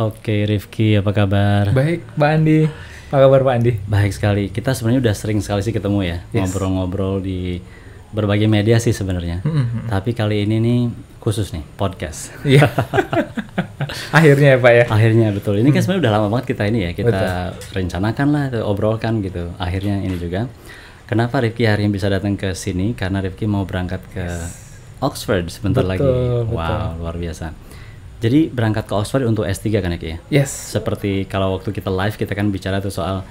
Oke, Rifki, apa kabar? Baik, Pak Andi. Apa kabar Pak Andi? Baik sekali. Kita sebenarnya udah sering sekali sih ketemu ya, ngobrol-ngobrol yes. di berbagai media sih sebenarnya. Mm -hmm. Tapi kali ini nih khusus nih podcast. Iya. Akhirnya ya Pak ya. Akhirnya betul. Ini kan sebenarnya udah lama banget kita ini ya, kita betul. rencanakan lah, obrolkan gitu. Akhirnya ini juga. Kenapa Rifki hari ini bisa datang ke sini? Karena Rifki mau berangkat ke yes. Oxford sebentar betul, lagi. Betul. Wow, luar biasa. Jadi berangkat ke Oxford untuk S3 kan ya Ki Yes. Seperti kalau waktu kita live kita kan bicara tuh soal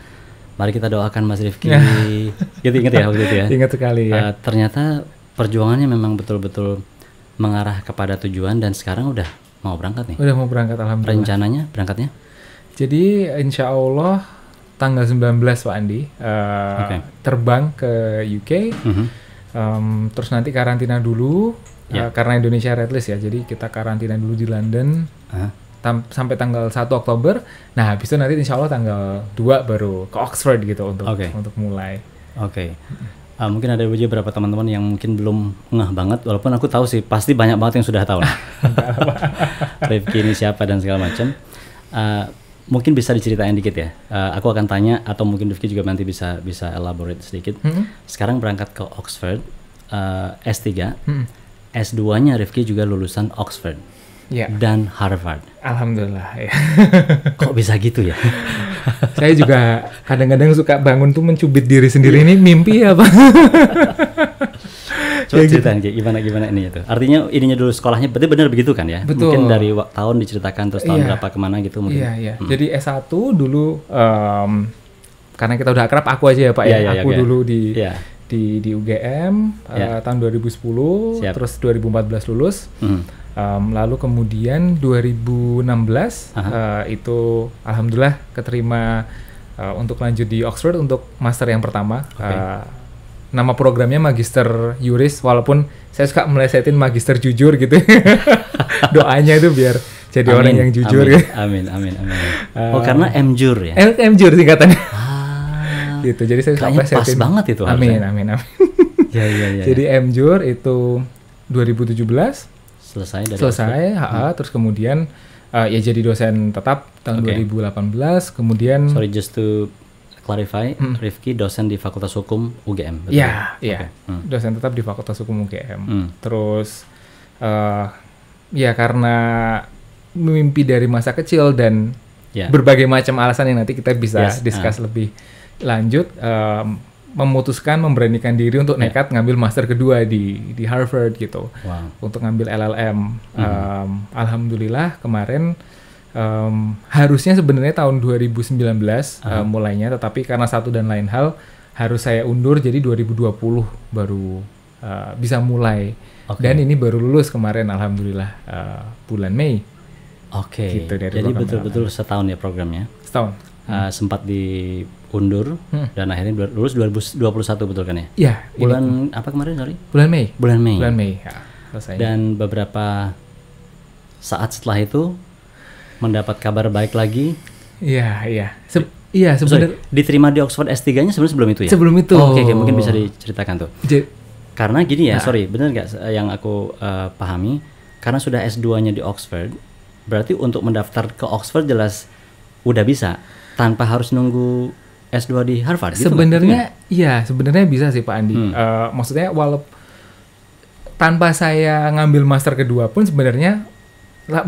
mari kita doakan Mas Rifki. Ya. gitu ingat ya waktu itu ya? Ingat sekali ya. Uh, ternyata perjuangannya memang betul-betul mengarah kepada tujuan dan sekarang udah mau berangkat nih. Udah mau berangkat alhamdulillah. Rencananya berangkatnya? Jadi insya Allah tanggal 19 Pak Andi uh, eh, okay. terbang ke UK. Mm -hmm. um, terus nanti karantina dulu yeah. uh, ya. karena Indonesia red list ya jadi kita karantina dulu di London uh. tam sampai tanggal 1 Oktober nah habis itu nanti insya Allah tanggal 2 baru ke Oxford gitu untuk okay. untuk mulai oke okay. Uh, eh, mungkin ada beberapa teman-teman yang mungkin belum ngah banget walaupun aku tahu sih pasti banyak banget yang sudah tahu lah Rifki ini siapa dan segala macam uh, mungkin bisa diceritain dikit ya. Uh, aku akan tanya atau mungkin Rifki juga nanti bisa bisa elaborate sedikit. -hmm. Sekarang berangkat ke Oxford uh, S3. -hmm. S2-nya Rifki juga lulusan Oxford yeah. dan Harvard. Alhamdulillah ya. Kok bisa gitu ya? Saya juga kadang-kadang suka bangun tuh mencubit diri sendiri ini mimpi apa? Coba ya gitu. ceritain gitu. gimana gimana ini itu. Artinya ininya dulu sekolahnya berarti benar begitu kan ya? Betul. Mungkin dari tahun diceritakan terus tahun yeah. berapa kemana gitu mungkin. Iya, iya. Hmm. Jadi S1 dulu um, karena kita udah akrab aku aja ya Pak yeah, ya. Yeah, iya, aku yeah, dulu di yeah di di UGM yeah. Ya. uh, tahun 2010 Siap. terus 2014 lulus mm. um, lalu kemudian 2016 uh, eh, itu alhamdulillah keterima uh, untuk lanjut di Oxford untuk master yang pertama okay. uh, eh, nama programnya Magister yuris walaupun saya suka melesetin Magister jujur gitu doanya itu biar jadi amin, orang yang jujur amin, ya amin amin amin oh uh, karena MJur ya M MJur singkatannya gitu jadi saya Kayaknya saya pas banget itu amin, amin amin amin ya, ya, ya, jadi ya. MJUR itu 2017 selesai dari selesai HA hmm. terus kemudian uh, ya jadi dosen tetap tahun okay. 2018 kemudian sorry just to clarify hmm. Rifki dosen di Fakultas Hukum UGM betul ya ya, ya. Okay. Hmm. dosen tetap di Fakultas Hukum UGM hmm. terus uh, ya karena mimpi dari masa kecil dan yeah. berbagai macam alasan yang nanti kita bisa yes. discuss uh. lebih lanjut uh, memutuskan memberanikan diri untuk ya. nekat ngambil master kedua di di Harvard gitu wow. untuk ngambil LLM hmm. um, alhamdulillah kemarin um, harusnya sebenarnya tahun 2019 uh -huh. uh, mulainya tetapi karena satu dan lain hal harus saya undur jadi 2020 baru uh, bisa mulai okay. dan ini baru lulus kemarin alhamdulillah uh, bulan Mei Oke. Okay. Gitu, Jadi betul-betul setahun ya programnya? Setahun uh, sempat diundur hmm. dan akhirnya lulus 2021 betul kan ya? Iya. Bulan ini. apa kemarin sorry? Bulan Mei. Bulan Mei. Bulan Mei. Ya, Dan beberapa saat setelah itu mendapat kabar baik lagi. Iya, iya. Se iya, sebenarnya diterima di Oxford S3-nya sebenarnya sebelum itu ya. Sebelum itu. Oh, Oke, okay, mungkin bisa diceritakan tuh. J karena gini ya, nah. sorry, benar nggak yang aku uh, pahami? Karena sudah S2-nya di Oxford, berarti untuk mendaftar ke Oxford jelas udah bisa tanpa harus nunggu S2 di Harvard gitu Sebenarnya iya, sebenarnya bisa sih Pak Andi. Hmm. Uh, maksudnya walaupun tanpa saya ngambil master kedua pun sebenarnya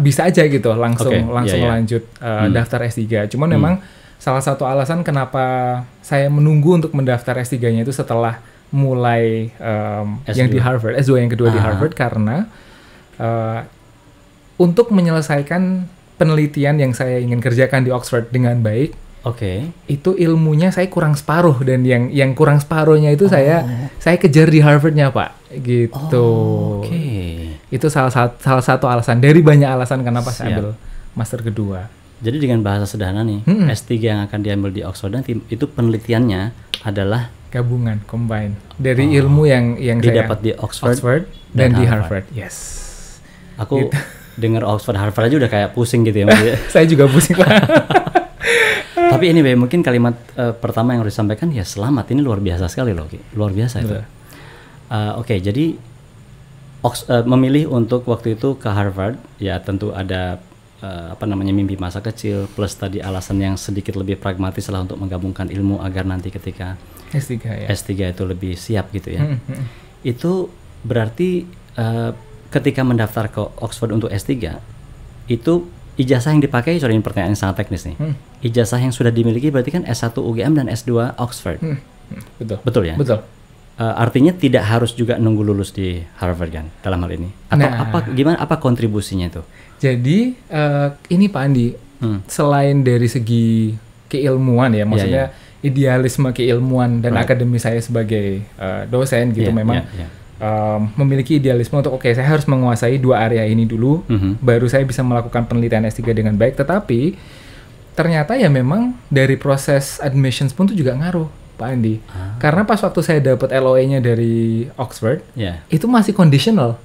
bisa aja gitu langsung okay. langsung yeah, yeah. lanjut uh, hmm. daftar S3. Cuman hmm. memang salah satu alasan kenapa saya menunggu untuk mendaftar S3-nya itu setelah mulai um, yang di Harvard, S2 yang kedua Aha. di ah. Harvard karena uh, untuk menyelesaikan penelitian yang saya ingin kerjakan di Oxford dengan baik. Oke. Okay. Itu ilmunya saya kurang separuh dan yang yang kurang separuhnya itu oh. saya saya kejar di Harvardnya pak, gitu. Oh, Oke. Okay. Itu salah satu salah satu alasan dari banyak alasan kenapa Siap. saya ambil master kedua. Jadi dengan bahasa sederhana nih, hmm. S3 yang akan diambil di Oxford nanti itu penelitiannya adalah gabungan combine dari oh. ilmu yang yang didapat saya dapat di Oxford, Oxford dan, dan di Harvard. Harvard. Yes. Aku gitu dengar Oxford Harvard aja udah kayak pusing gitu ya saya juga pusing pak tapi ini anyway, mungkin kalimat uh, pertama yang harus disampaikan ya selamat ini luar biasa sekali loh luar biasa itu uh, oke okay, jadi Ox, uh, memilih untuk waktu itu ke Harvard ya tentu ada uh, apa namanya mimpi masa kecil plus tadi alasan yang sedikit lebih pragmatis lah untuk menggabungkan ilmu agar nanti ketika S3 ya S3 itu lebih siap gitu ya hmm, hmm. itu berarti uh, ketika mendaftar ke Oxford untuk S3 itu ijazah yang dipakai sorry ini pertanyaan yang sangat teknis nih hmm. ijazah yang sudah dimiliki berarti kan S1 UGM dan S2 Oxford hmm. hmm. betul betul ya betul uh, artinya tidak harus juga nunggu lulus di Harvard kan dalam hal ini atau nah, apa gimana apa kontribusinya itu jadi uh, ini Pak Andi hmm. selain dari segi keilmuan ya iya, maksudnya yeah, yeah. idealisme keilmuan dan right. akademis saya sebagai uh, dosen gitu yeah, memang yeah, yeah um, memiliki idealisme untuk oke okay, saya harus menguasai dua area ini dulu mm -hmm. baru saya bisa melakukan penelitian S3 dengan baik tetapi ternyata ya memang dari proses admissions pun tuh juga ngaruh Pak Andi ah. karena pas waktu saya dapat loa nya dari Oxford yeah. itu masih conditional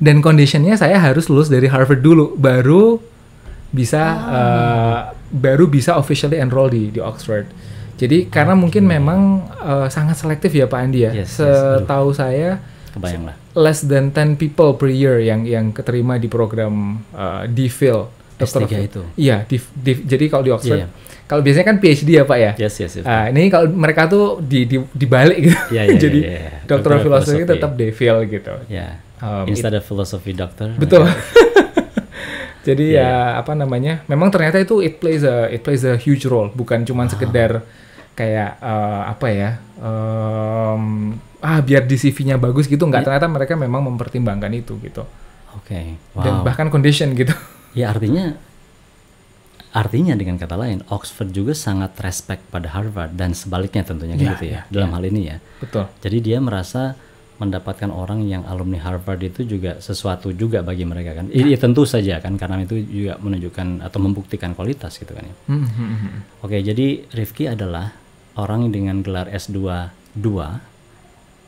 dan conditionnya saya harus lulus dari Harvard dulu baru bisa ah. uh, baru bisa officially enroll di di Oxford. Jadi karena okay. mungkin memang uh, sangat selektif ya Pak Andi ya. Yes, Setahu yes, saya kebayang lah. Less than 10 people per year yang yang keterima di program uh, DPhil. S3 itu. Iya, jadi kalau di iya, Oxford, yeah. kalau biasanya kan PhD ya Pak ya. Yes, yes. yes. Uh, ini kalau mereka tuh di di dibalik gitu. Yeah, iya, yeah, jadi yeah, iya, yeah. Dokter filosofi tetap DPhil gitu. Yeah. Um, Instead it, of philosophy doctor. Betul. Ya. Jadi yeah. ya apa namanya? Memang ternyata itu it plays a it plays a huge role, bukan cuma -huh. Ah. sekedar kayak uh, apa ya? um, ah biar di CV-nya bagus gitu nggak iya. ternyata mereka memang mempertimbangkan itu gitu. Oke. Okay. Wow. Dan bahkan condition gitu. Ya artinya artinya dengan kata lain Oxford juga sangat respect pada Harvard dan sebaliknya tentunya ya, gitu ya ya dalam ya. hal ini ya. Betul. Jadi dia merasa mendapatkan orang yang alumni Harvard itu juga sesuatu juga bagi mereka kan. Iya ya. tentu saja kan karena itu juga menunjukkan atau membuktikan kualitas gitu kan ya. hmm, -hmm. hmm, hmm. Oke, jadi Rifki adalah orang dengan gelar S2 2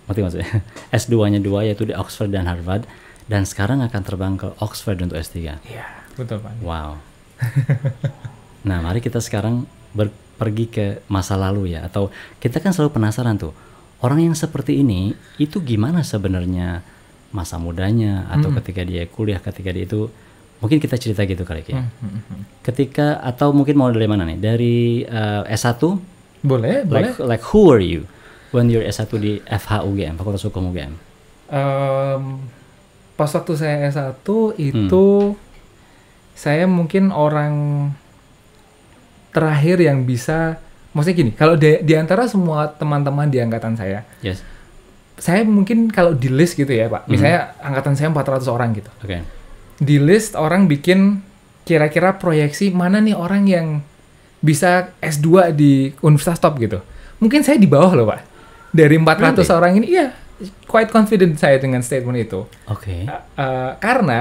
mati maksudnya S2-nya 2 yaitu di Oxford dan Harvard dan sekarang akan terbang ke Oxford untuk S3. Iya, betul Pak. Wow. nah, mari kita sekarang ber pergi ke masa lalu ya atau kita kan selalu penasaran tuh orang yang seperti ini itu gimana sebenarnya masa mudanya atau hmm. ketika dia kuliah ketika dia itu mungkin kita cerita gitu kali ya. Hmm. Ketika atau mungkin mau dari mana nih? Dari uh, eh, S1 boleh, like, boleh. Like who are you when you're S1 di FH UGM, Fakultas Hukum UGM? Um, pas waktu saya S1 itu hmm. saya mungkin orang terakhir yang bisa maksudnya gini, kalau di, di antara semua teman-teman di angkatan saya. Yes. Saya mungkin kalau di list gitu ya, Pak. Misalnya hmm. angkatan saya 400 orang gitu. Oke. Okay. Di list orang bikin kira-kira proyeksi mana nih orang yang bisa S2 di universitas top gitu. Mungkin saya di bawah loh, Pak. Dari 400 really? orang ini iya quite confident saya dengan statement itu. Oke. Okay. Uh, eh, uh, eh, karena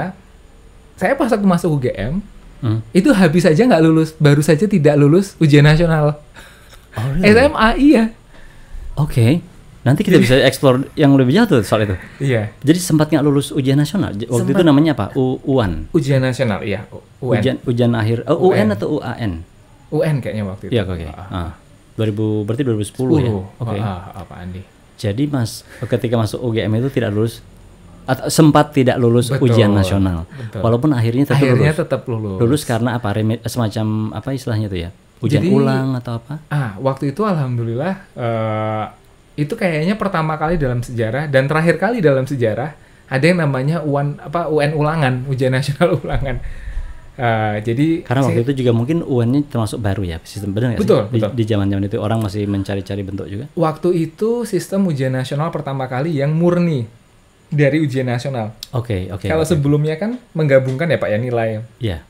saya pas waktu masuk UGM hmm. itu habis saja nggak lulus, baru saja tidak lulus ujian nasional. Oh, really? SMA iya. Oke. Okay. Nanti kita bisa explore yang lebih jauh tuh soal itu. Iya. Jadi sempat nggak lulus ujian nasional. Waktu sempat, itu namanya apa? U UAN. Ujian nasional, iya. U Ujian, ujian akhir. Oh, eh, UN. UN atau UAN? UN kayaknya waktu itu. Iya, oke. Okay. Ah. 2000 ah. berarti 2010 10. ya. Oke. Okay. Ah, ah apaan nih? Jadi Mas, ketika masuk UGM itu tidak lulus atau sempat tidak lulus betul, ujian nasional. Betul. Walaupun akhirnya tetap akhirnya lulus. tetap lulus. Lulus karena apa? Remit, semacam apa istilahnya itu ya? Ujian Jadi, ulang atau apa? Ah, waktu itu alhamdulillah uh, itu kayaknya pertama kali dalam sejarah dan terakhir kali dalam sejarah ada yang namanya UN apa UN ulangan, ujian nasional ulangan. Uh, jadi karena waktu itu juga mungkin un termasuk baru ya sistem benar nggak betul, sih? Betul. Di zaman zaman itu orang masih mencari-cari bentuk juga. Waktu itu sistem ujian nasional pertama kali yang murni dari ujian nasional. Oke okay, oke. Okay, Kalau okay. sebelumnya kan menggabungkan ya Pak ya nilai. Iya. Yeah.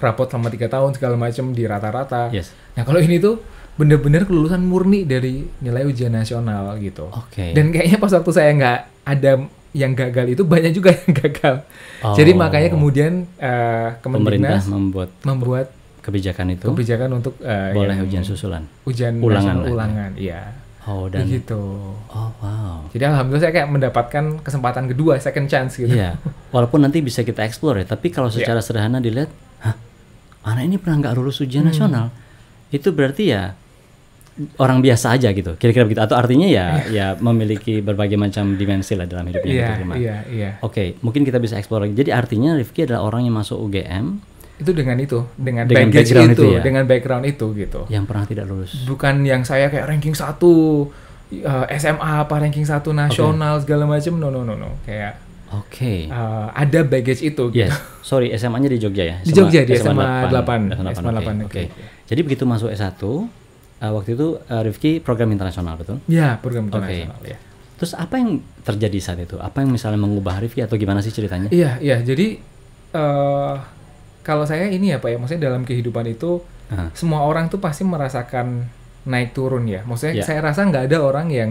Rapot selama tiga tahun segala macam di rata-rata. Yes. Nah kalau ini tuh bener-bener kelulusan murni dari nilai ujian nasional gitu. Oke. Okay. Dan kayaknya pas waktu saya nggak ada yang gagal itu banyak juga yang gagal. Oh. Jadi makanya kemudian uh, pemerintah membuat membuat kebijakan itu kebijakan untuk uh, boleh ujian susulan ujian ulangan ya. ulangan ya. oh dan gitu oh wow jadi alhamdulillah saya kayak mendapatkan kesempatan kedua second chance gitu iya walaupun nanti bisa kita explore ya tapi kalau iya. secara yeah. sederhana dilihat hah anak ini pernah nggak lulus ujian hmm. nasional itu berarti ya orang biasa aja gitu kira-kira begitu atau artinya ya iya. ya memiliki berbagai macam dimensi lah dalam hidupnya yeah, yeah, yeah. oke okay, mungkin kita bisa eksplor lagi jadi artinya Rifki adalah orang yang masuk UGM itu dengan itu dengan, dengan baggage background itu, itu ya? dengan background itu gitu yang pernah tidak lulus bukan yang saya kayak ranking satu eh, SMA apa ranking satu nasional okay. segala macam no no no no kayak Oke. Okay. Uh, eh, ada baggage itu. Gitu. Yes. Sorry, SMA-nya di Jogja ya? di Jogja, di SMA, SMA 8. 8. SMA 8, 8 okay. Oke. Okay. Okay. Jadi begitu masuk S1, uh, waktu itu uh, Rifki program internasional betul? Iya program internasional okay. ya. Terus apa yang terjadi saat itu? Apa yang misalnya mengubah Rifki atau gimana sih ceritanya? Iya iya jadi uh, kalau saya ini ya pak ya maksudnya dalam kehidupan itu uh semua orang tuh pasti merasakan naik turun ya. Maksudnya yeah. saya rasa nggak ada orang yang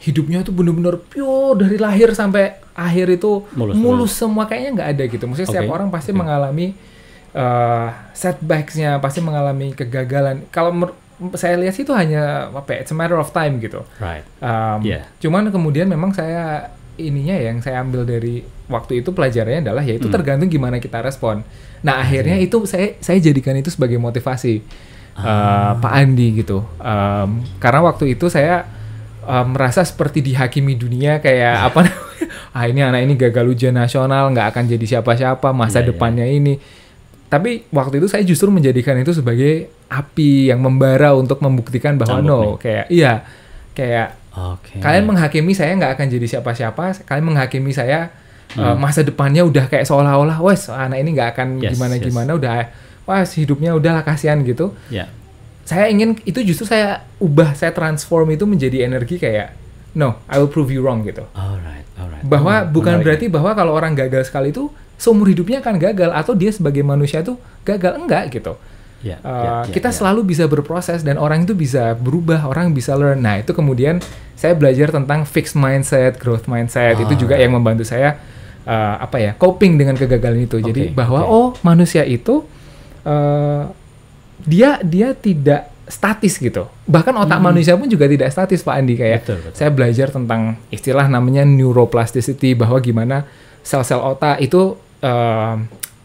hidupnya tuh benar-benar pure dari lahir sampai akhir itu mulus, mulus, semua kayaknya nggak ada gitu. Maksudnya okay. setiap orang pasti okay. mengalami uh, setbacksnya, pasti mengalami kegagalan. Kalau saya lihat sih itu hanya apa ya, it's a matter of time gitu. Right. Um, yeah. Cuman kemudian memang saya ininya ya, yang saya ambil dari waktu itu pelajarannya adalah yaitu mm. tergantung gimana kita respon. Nah akhirnya hmm. itu saya saya jadikan itu sebagai motivasi uh. uh, Pak Andi gitu. Um, karena waktu itu saya uh, merasa seperti dihakimi dunia kayak apa ah ini anak ini gagal ujian nasional nggak akan jadi siapa-siapa masa yeah, depannya yeah. ini tapi waktu itu saya justru menjadikan itu sebagai api yang membara untuk membuktikan bahwa Cambuk no nih. kayak iya kayak okay. kalian menghakimi saya nggak akan jadi siapa-siapa kalian menghakimi saya hmm. uh, masa depannya udah kayak seolah-olah wes anak ini nggak akan gimana-gimana yes, udah wah hidupnya udahlah kasihan gitu yeah. saya ingin itu justru saya ubah saya transform itu menjadi energi kayak no I will prove you wrong gitu alright, alright. bahwa oh, bukan berarti bahwa kalau orang gagal sekali itu seumur hidupnya akan gagal atau dia sebagai manusia tuh gagal enggak gitu. Ya, uh, ya, ya, kita ya. selalu bisa berproses dan orang itu bisa berubah, orang bisa learn. Nah itu kemudian saya belajar tentang fixed mindset, growth mindset ah. itu juga yang membantu saya uh, apa ya coping dengan kegagalan itu. Okay, Jadi bahwa okay. oh manusia itu uh, dia dia tidak statis gitu. Bahkan otak hmm. manusia pun juga tidak statis Pak Andi kayak. Betul, betul. Saya belajar tentang istilah namanya neuroplasticity bahwa gimana sel-sel otak itu uh,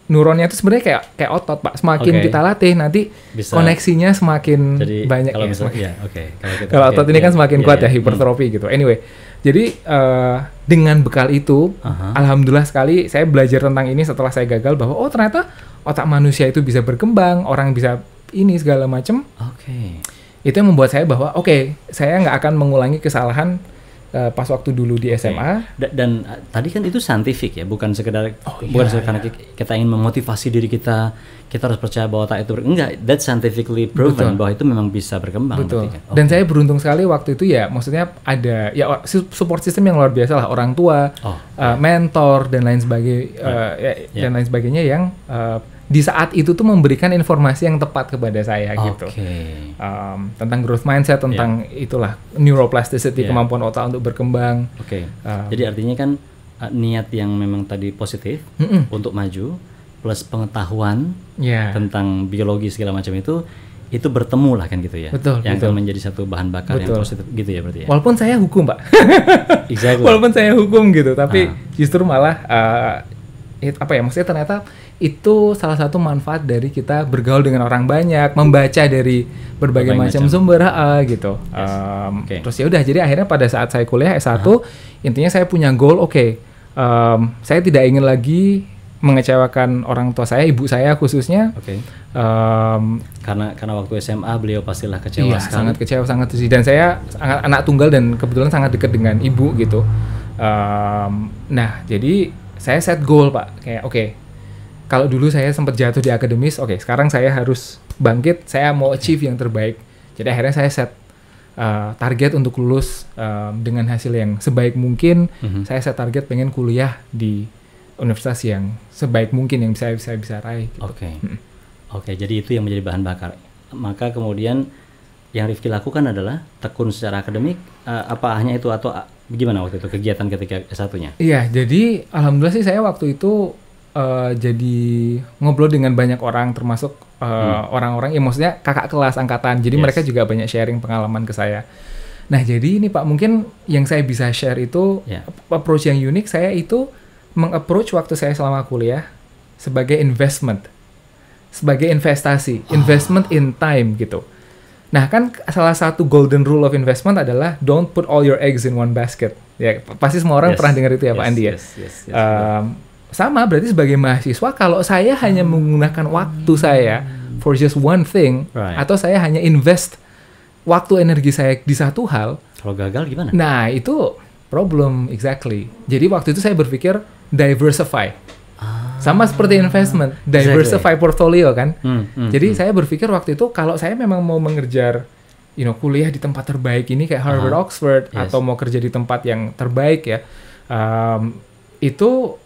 neuronnya itu sebenarnya kayak kayak otot pak semakin okay. kita latih nanti Bisa. koneksinya semakin jadi, banyak kalau ya, bisa, ya okay. kalau, kita, okay, otot ini kan semakin yeah, kuat yeah, ya iya. hipertrofi hmm. gitu anyway jadi uh, dengan bekal itu uh-huh. alhamdulillah sekali saya belajar tentang ini setelah saya gagal bahwa oh ternyata otak manusia itu bisa berkembang orang bisa ini segala macam okay. itu yang membuat saya bahwa oke okay, saya nggak akan mengulangi kesalahan Eh, pas waktu dulu di SMA. Okay. Dan, eh, tadi kan itu saintifik ya, bukan sekedar oh, iya, bukan sekedar iya. kita ingin memotivasi diri kita, kita harus percaya bahwa tak itu enggak, that scientifically proven Betul. bahwa itu memang bisa berkembang. Betul. Okay. Dan saya beruntung sekali waktu itu ya, maksudnya ada ya support system yang luar biasa lah, orang tua, oh, uh, mentor dan lain sebagainya, uh, yeah. dan lain sebagainya yang uh, di saat itu tuh memberikan informasi yang tepat kepada saya okay. gitu um, tentang growth mindset tentang yeah. itulah neuroplasticity yeah. kemampuan otak untuk berkembang. Oke. Okay. Um, Jadi artinya kan uh, niat yang memang tadi positif mm -mm. untuk maju plus pengetahuan yeah. tentang biologi segala macam itu itu bertemu lah kan gitu ya. Betul. Yang betul. menjadi satu bahan bakar betul. yang positif gitu ya berarti ya. Walaupun saya hukum pak. exactly. Walaupun saya hukum gitu, tapi ah. justru malah uh, apa ya maksudnya ternyata itu salah satu manfaat dari kita bergaul dengan orang banyak, membaca dari berbagai, macam, sumber uh, gitu. Yes. Um, okay. Terus ya udah, jadi akhirnya pada saat saya kuliah S1, uh -huh. intinya saya punya goal, oke, okay, um, saya tidak ingin lagi mengecewakan orang tua saya, ibu saya khususnya. Okay. Um, karena karena waktu SMA beliau pastilah kecewa iya, sekali. sangat kecewa, sangat sedih. Dan saya anak, anak tunggal dan kebetulan sangat dekat dengan ibu gitu. Um, nah, jadi saya set goal pak, kayak oke, okay, kalau dulu saya sempat jatuh di akademis, oke, okay, sekarang saya harus bangkit, saya mau achieve yang terbaik. Jadi akhirnya saya set uh, target untuk lulus uh, dengan hasil yang sebaik mungkin. Mm-hmm. Saya set target pengen kuliah di universitas yang sebaik mungkin yang saya bisa raih. Gitu. Oke, okay. hmm. oke. Okay, jadi itu yang menjadi bahan bakar. Maka kemudian yang Rifki lakukan adalah tekun secara akademik. Uh, apa hanya itu atau ah, gimana waktu itu kegiatan ketika satunya? Iya, jadi alhamdulillah sih saya waktu itu Eh, jadi ngobrol dengan banyak orang termasuk eh, hmm. orang-orang uh, hmm. ya maksudnya kakak kelas angkatan. Jadi yes. mereka juga banyak sharing pengalaman ke saya. Nah, jadi ini Pak mungkin yang saya bisa share itu yeah. approach yang unik saya itu mengapproach waktu saya selama kuliah sebagai investment. Sebagai investasi, oh. investment in time gitu. Nah, kan salah satu golden rule of investment adalah don't put all your eggs in one basket. Ya, pasti semua orang yes. pernah dengar itu ya yes, Pak Andi ya. Yes, yes, yes, um, yes ehm, sama berarti sebagai mahasiswa kalau saya hanya hmm. menggunakan waktu saya for just one thing right. atau saya hanya invest waktu energi saya di satu hal kalau gagal gimana nah itu problem exactly jadi waktu itu saya berpikir diversify ah, sama seperti investment diversify portfolio kan hmm, hmm, jadi hmm. saya berpikir waktu itu kalau saya memang mau mengejar you know kuliah di tempat terbaik ini kayak Harvard uh -huh. Oxford yes. atau mau kerja di tempat yang terbaik ya um, itu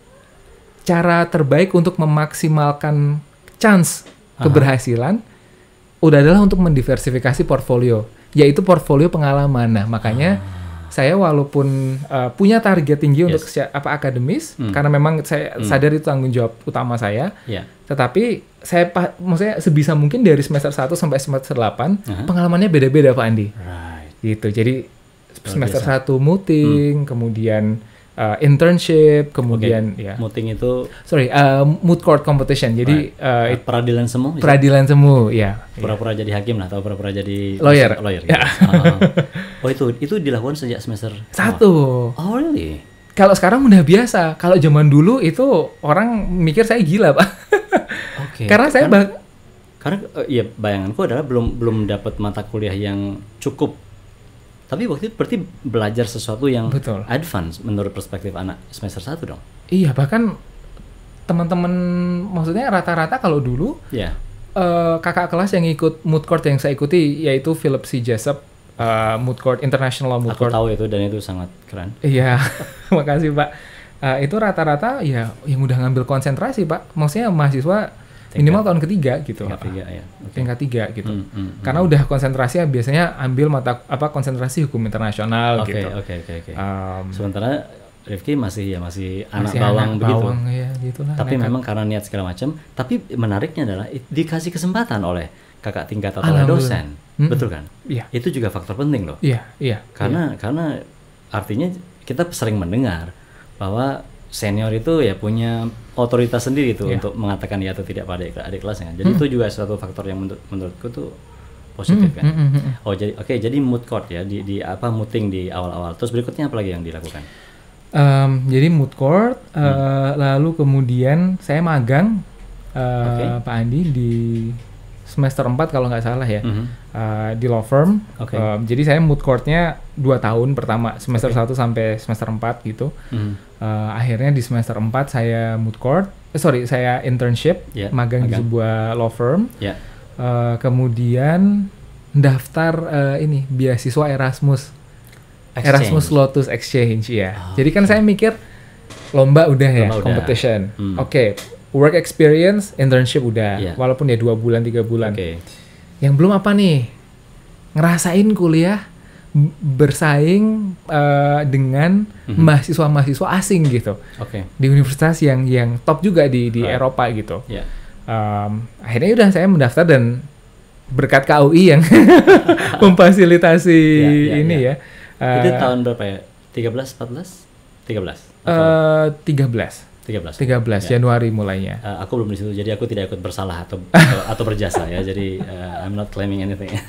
cara terbaik untuk memaksimalkan chance keberhasilan udah adalah untuk mendiversifikasi portfolio, yaitu portfolio pengalaman. Nah, makanya ah. saya walaupun uh, punya target tinggi yes. untuk apa akademis hmm. karena memang saya hmm. sadar itu tanggung jawab utama saya. Yeah. Tetapi saya maksudnya sebisa mungkin dari semester 1 sampai semester 8 uh pengalamannya beda-beda Pak Andi. Right. Gitu. Jadi semester 1 muting, hmm. kemudian uh, internship, kemudian okay. ya. Muting itu sorry, uh, moot court competition. Jadi uh, peradilan semu. Peradilan Peradilan semu, ya. Pura-pura jadi hakim lah atau pura-pura jadi lawyer. Lawyer. Ya. Gitu. Yeah. Ah. oh itu itu dilakukan sejak semester satu. Oh, Oh really? Kalau sekarang udah biasa. Kalau zaman dulu itu orang mikir saya gila, Pak. Oke. Okay. Karena saya karena, karena ya bayanganku adalah belum belum dapat mata kuliah yang cukup tapi waktu itu berarti belajar sesuatu yang Betul. advance menurut perspektif anak semester 1 dong. Iya, bahkan teman-teman maksudnya rata-rata kalau dulu yeah. Iya. uh, kakak kelas yang ikut mood court yang saya ikuti yaitu Philip C. Jessup uh, mood court international mood court. Aku tahu itu dan itu sangat keren. Iya. Makasih, Pak. Uh, itu rata-rata ya yang udah ngambil konsentrasi, Pak. Maksudnya mahasiswa Tiga. minimal tahun ketiga gitu tingkat tiga ya okay. tingkat tiga gitu hmm, hmm, hmm. karena udah konsentrasi ya, biasanya ambil mata apa konsentrasi hukum internasional okay, gitu oke oke oke sementara Rifki masih ya masih anak bawang anak begitu bawang, ya, gitulah, tapi nekat. memang karena niat segala macam tapi menariknya adalah dikasih kesempatan oleh kakak tingkat atau oleh dosen hmm. betul kan yeah. itu juga faktor penting loh iya yeah, iya yeah, karena yeah. karena artinya kita sering mendengar bahwa senior itu ya punya otoritas sendiri itu yeah. Iya. untuk mengatakan ya atau tidak pada adik, adik kelasnya. Kan. Jadi hmm. itu juga suatu faktor yang menurut, menurutku tuh positif hmm. kan. Hmm, hmm, hmm. Oh jadi oke okay, jadi mood court ya di, di apa muting di awal-awal. Terus berikutnya apa lagi yang dilakukan? Um, jadi mood court hmm. uh, lalu kemudian saya magang uh, eh, okay. Pak Andi di semester 4 kalau nggak salah ya mm -hmm. uh, di law firm. Okay. Um, jadi saya mood courtnya dua tahun pertama semester okay. 1 sampai semester 4 gitu. Mm. Uh, akhirnya di semester 4 saya mood court, eh, sorry saya internship yeah. magang okay. di sebuah law firm. Yeah. Ya. Uh, kemudian daftar uh, ini beasiswa Erasmus. Exchange. Erasmus Lotus Exchange ya. Oh, Jadi kan okay. saya mikir lomba udah ya, udah. competition. Hmm. Oke, okay, work experience, internship udah, yeah. walaupun ya dua bulan tiga bulan. Okay. Yang belum apa nih? Ngerasain kuliah bersaing uh, dengan mm-hmm. mahasiswa-mahasiswa asing gitu okay. di universitas yang yang top juga di di right. Eropa gitu. Yeah. Iya. Um, akhirnya udah saya mendaftar dan berkat KUI yang memfasilitasi yeah, yeah, ini yeah. ya. Uh, Itu eh, tahun berapa ya? 13, 14, 13. Tiga belas. Eh, 13. 13 ya. Januari mulainya. Uh, aku belum di situ jadi aku tidak ikut bersalah atau atau, atau berjasa ya. Jadi uh, I'm not claiming anything.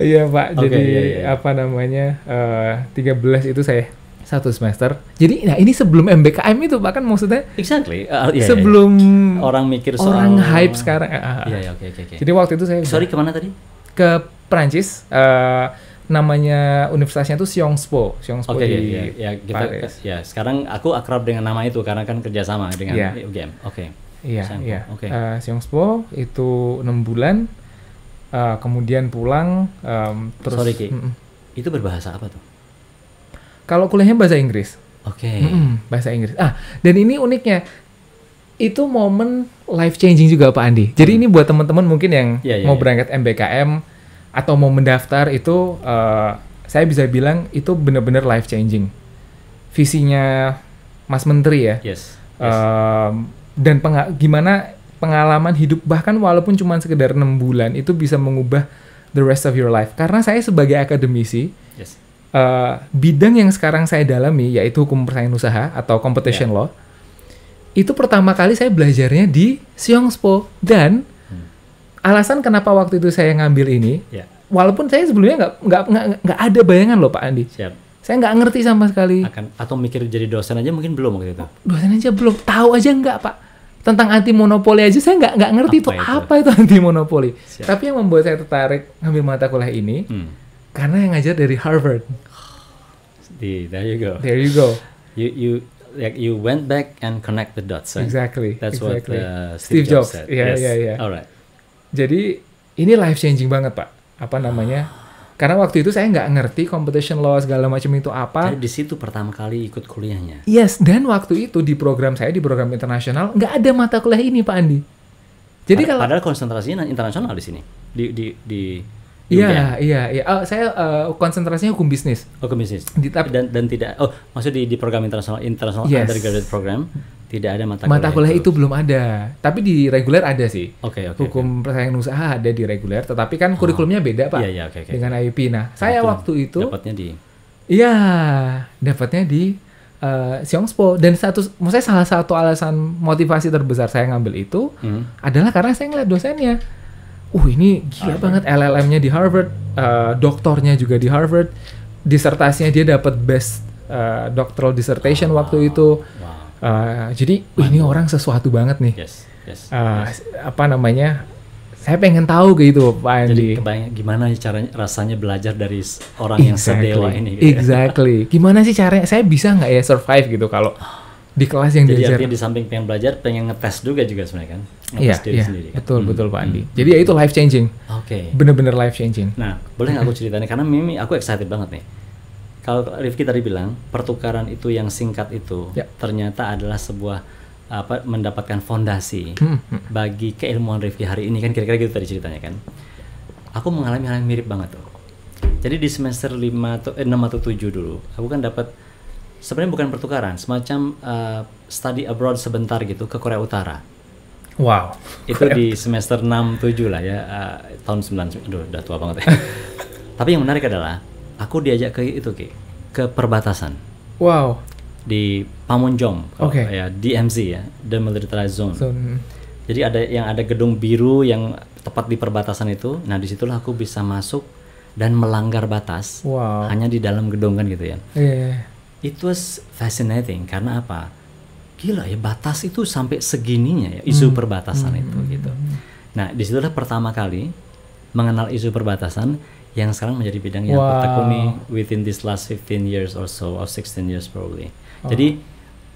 Iya, Pak. Okay, jadi iya, iya, iya. apa namanya? Uh, eh, 13 itu saya satu semester. Jadi nah ini sebelum MBKM itu bahkan maksudnya Exactly. Uh, yeah, sebelum yeah. orang mikir soal orang hype sekarang. Ah, ah, ah. Iya, oke oke Jadi waktu itu saya Sorry kemana tadi? Ke Prancis. Uh, namanya universitasnya itu Siongspo, Siongspo okay, di yeah, yeah. Ya, kita, Paris. Ya, sekarang aku akrab dengan nama itu karena kan kerjasama dengan yeah. UGM. Oke. Iya, iya. Oke. Eh, okay. itu enam bulan, uh, kemudian pulang. Um, terus, Sorry mm -mm. itu berbahasa apa tuh? Kalau kuliahnya bahasa Inggris. Oke. Okay. Mm -mm, bahasa Inggris. Ah, dan ini uniknya itu momen life changing juga Pak Andi. Jadi hmm. ini buat teman-teman mungkin yang yeah, yeah, mau yeah. berangkat MBKM atau mau mendaftar itu uh, saya bisa bilang itu benar-benar life changing. Visinya Mas Menteri ya. Yes. yes. dan penga gimana pengalaman hidup bahkan walaupun cuma sekedar enam bulan itu bisa mengubah the rest of your life. Karena saya sebagai akademisi yes. uh, bidang yang sekarang saya dalami yaitu hukum persaingan usaha atau competition yeah. law itu pertama kali saya belajarnya di Siongspo dan alasan kenapa waktu itu saya ngambil ini, ya. walaupun saya sebelumnya nggak nggak nggak ada bayangan loh Pak Andi. Siap. Saya nggak ngerti sama sekali. Akan atau mikir jadi dosen aja mungkin belum waktu itu. Dosen aja belum, tahu aja nggak Pak tentang anti monopoli aja saya nggak nggak ngerti apa itu, apa itu anti monopoli. Tapi yang membuat saya tertarik ngambil mata kuliah ini hmm. karena yang ngajar dari Harvard. there you go. There you go. You you like you went back and connect the dots. Right? Exactly. That's exactly. what uh, Steve, Steve Jobs, Jobs said. Yeah, yes. yeah, yeah. All right. Jadi ini life changing banget pak. Apa namanya? Karena waktu itu saya nggak ngerti competition law segala macam itu apa. Jadi di situ pertama kali ikut kuliahnya. Yes, dan waktu itu di program saya di program internasional nggak ada mata kuliah ini Pak Andi. Jadi Pad kalau padahal konsentrasinya internasional di sini di di di Iya, iya, iya. Oh, saya uh, konsentrasinya hukum bisnis. Hukum bisnis. Di, tapi, dan dan tidak. Oh, maksud di di program internasional internasional yes. undergraduate program. Tidak ada mata, mata kuliah, itu. itu belum ada. Tapi di reguler ada sih. Oke, okay, oke. Okay, Hukum okay. persaingan usaha ada di reguler, tetapi kan oh. kurikulumnya oh. beda, Pak. yeah, yeah, okay, okay. Dengan IP nah, nah, saya waktu itu dapatnya di Iya, dapatnya di uh, eh, Siongspo dan satu maksudnya salah satu alasan motivasi terbesar saya ngambil itu hmm. adalah karena saya ngeliat dosennya. Uh, ini gila Harvard. banget LLM-nya di Harvard, uh, doktornya juga di Harvard, disertasinya dia dapat best uh, doctoral dissertation oh, waktu ah, itu. Wow Uh, jadi ini orang sesuatu banget nih. Yes, yes, uh, yes. Apa namanya? Saya pengen tahu gitu Pak Andi. Jadi gimana caranya rasanya belajar dari orang exactly. yang sedewa ini? Gitu exactly. Gimana sih caranya? Saya bisa nggak ya survive gitu kalau ah. di kelas yang jadi diajar. Jadi di samping pengen belajar, pengen ngetes juga juga sebenarnya kan? Iya, yeah, yeah. sendiri. Kan? Betul, hmm. betul Pak Andi. Hmm. Jadi ya hmm. itu life changing. Oke. Okay. Bener-bener life changing. Nah, boleh nggak aku ceritain? Karena Mimi, aku excited banget nih kalau Rifki tadi bilang pertukaran itu yang singkat itu ya. ternyata adalah sebuah apa mendapatkan fondasi hmm, hmm. bagi keilmuan Rifki hari ini kan kira-kira gitu tadi ceritanya kan. Aku mengalami hal yang mirip banget tuh. Jadi di semester 5 atau eh, 6 atau 7 dulu, aku kan dapat sebenarnya bukan pertukaran, semacam uh, study abroad sebentar gitu ke Korea Utara. Wow. Itu Korea. di semester 6 7 lah ya, uh, tahun 9 aduh udah tua banget ya. Tapi yang menarik adalah aku diajak ke itu ke ke perbatasan. Wow. Di Pamunjom, okay. ya DMZ ya, Demilitarized Zone. Zone. Hmm. Jadi ada yang ada gedung biru yang tepat di perbatasan itu. Nah, disitulah aku bisa masuk dan melanggar batas wow. hanya di dalam gedung kan gitu ya. Yeah. Iya, iya. It was fascinating karena apa? Gila ya batas itu sampai segininya ya isu hmm. perbatasan hmm. itu hmm, gitu. Hmm, nah, disitulah pertama kali mengenal isu perbatasan yang sekarang menjadi bidang yang wow. within this last 15 years or so or 16 years probably. Oh. Jadi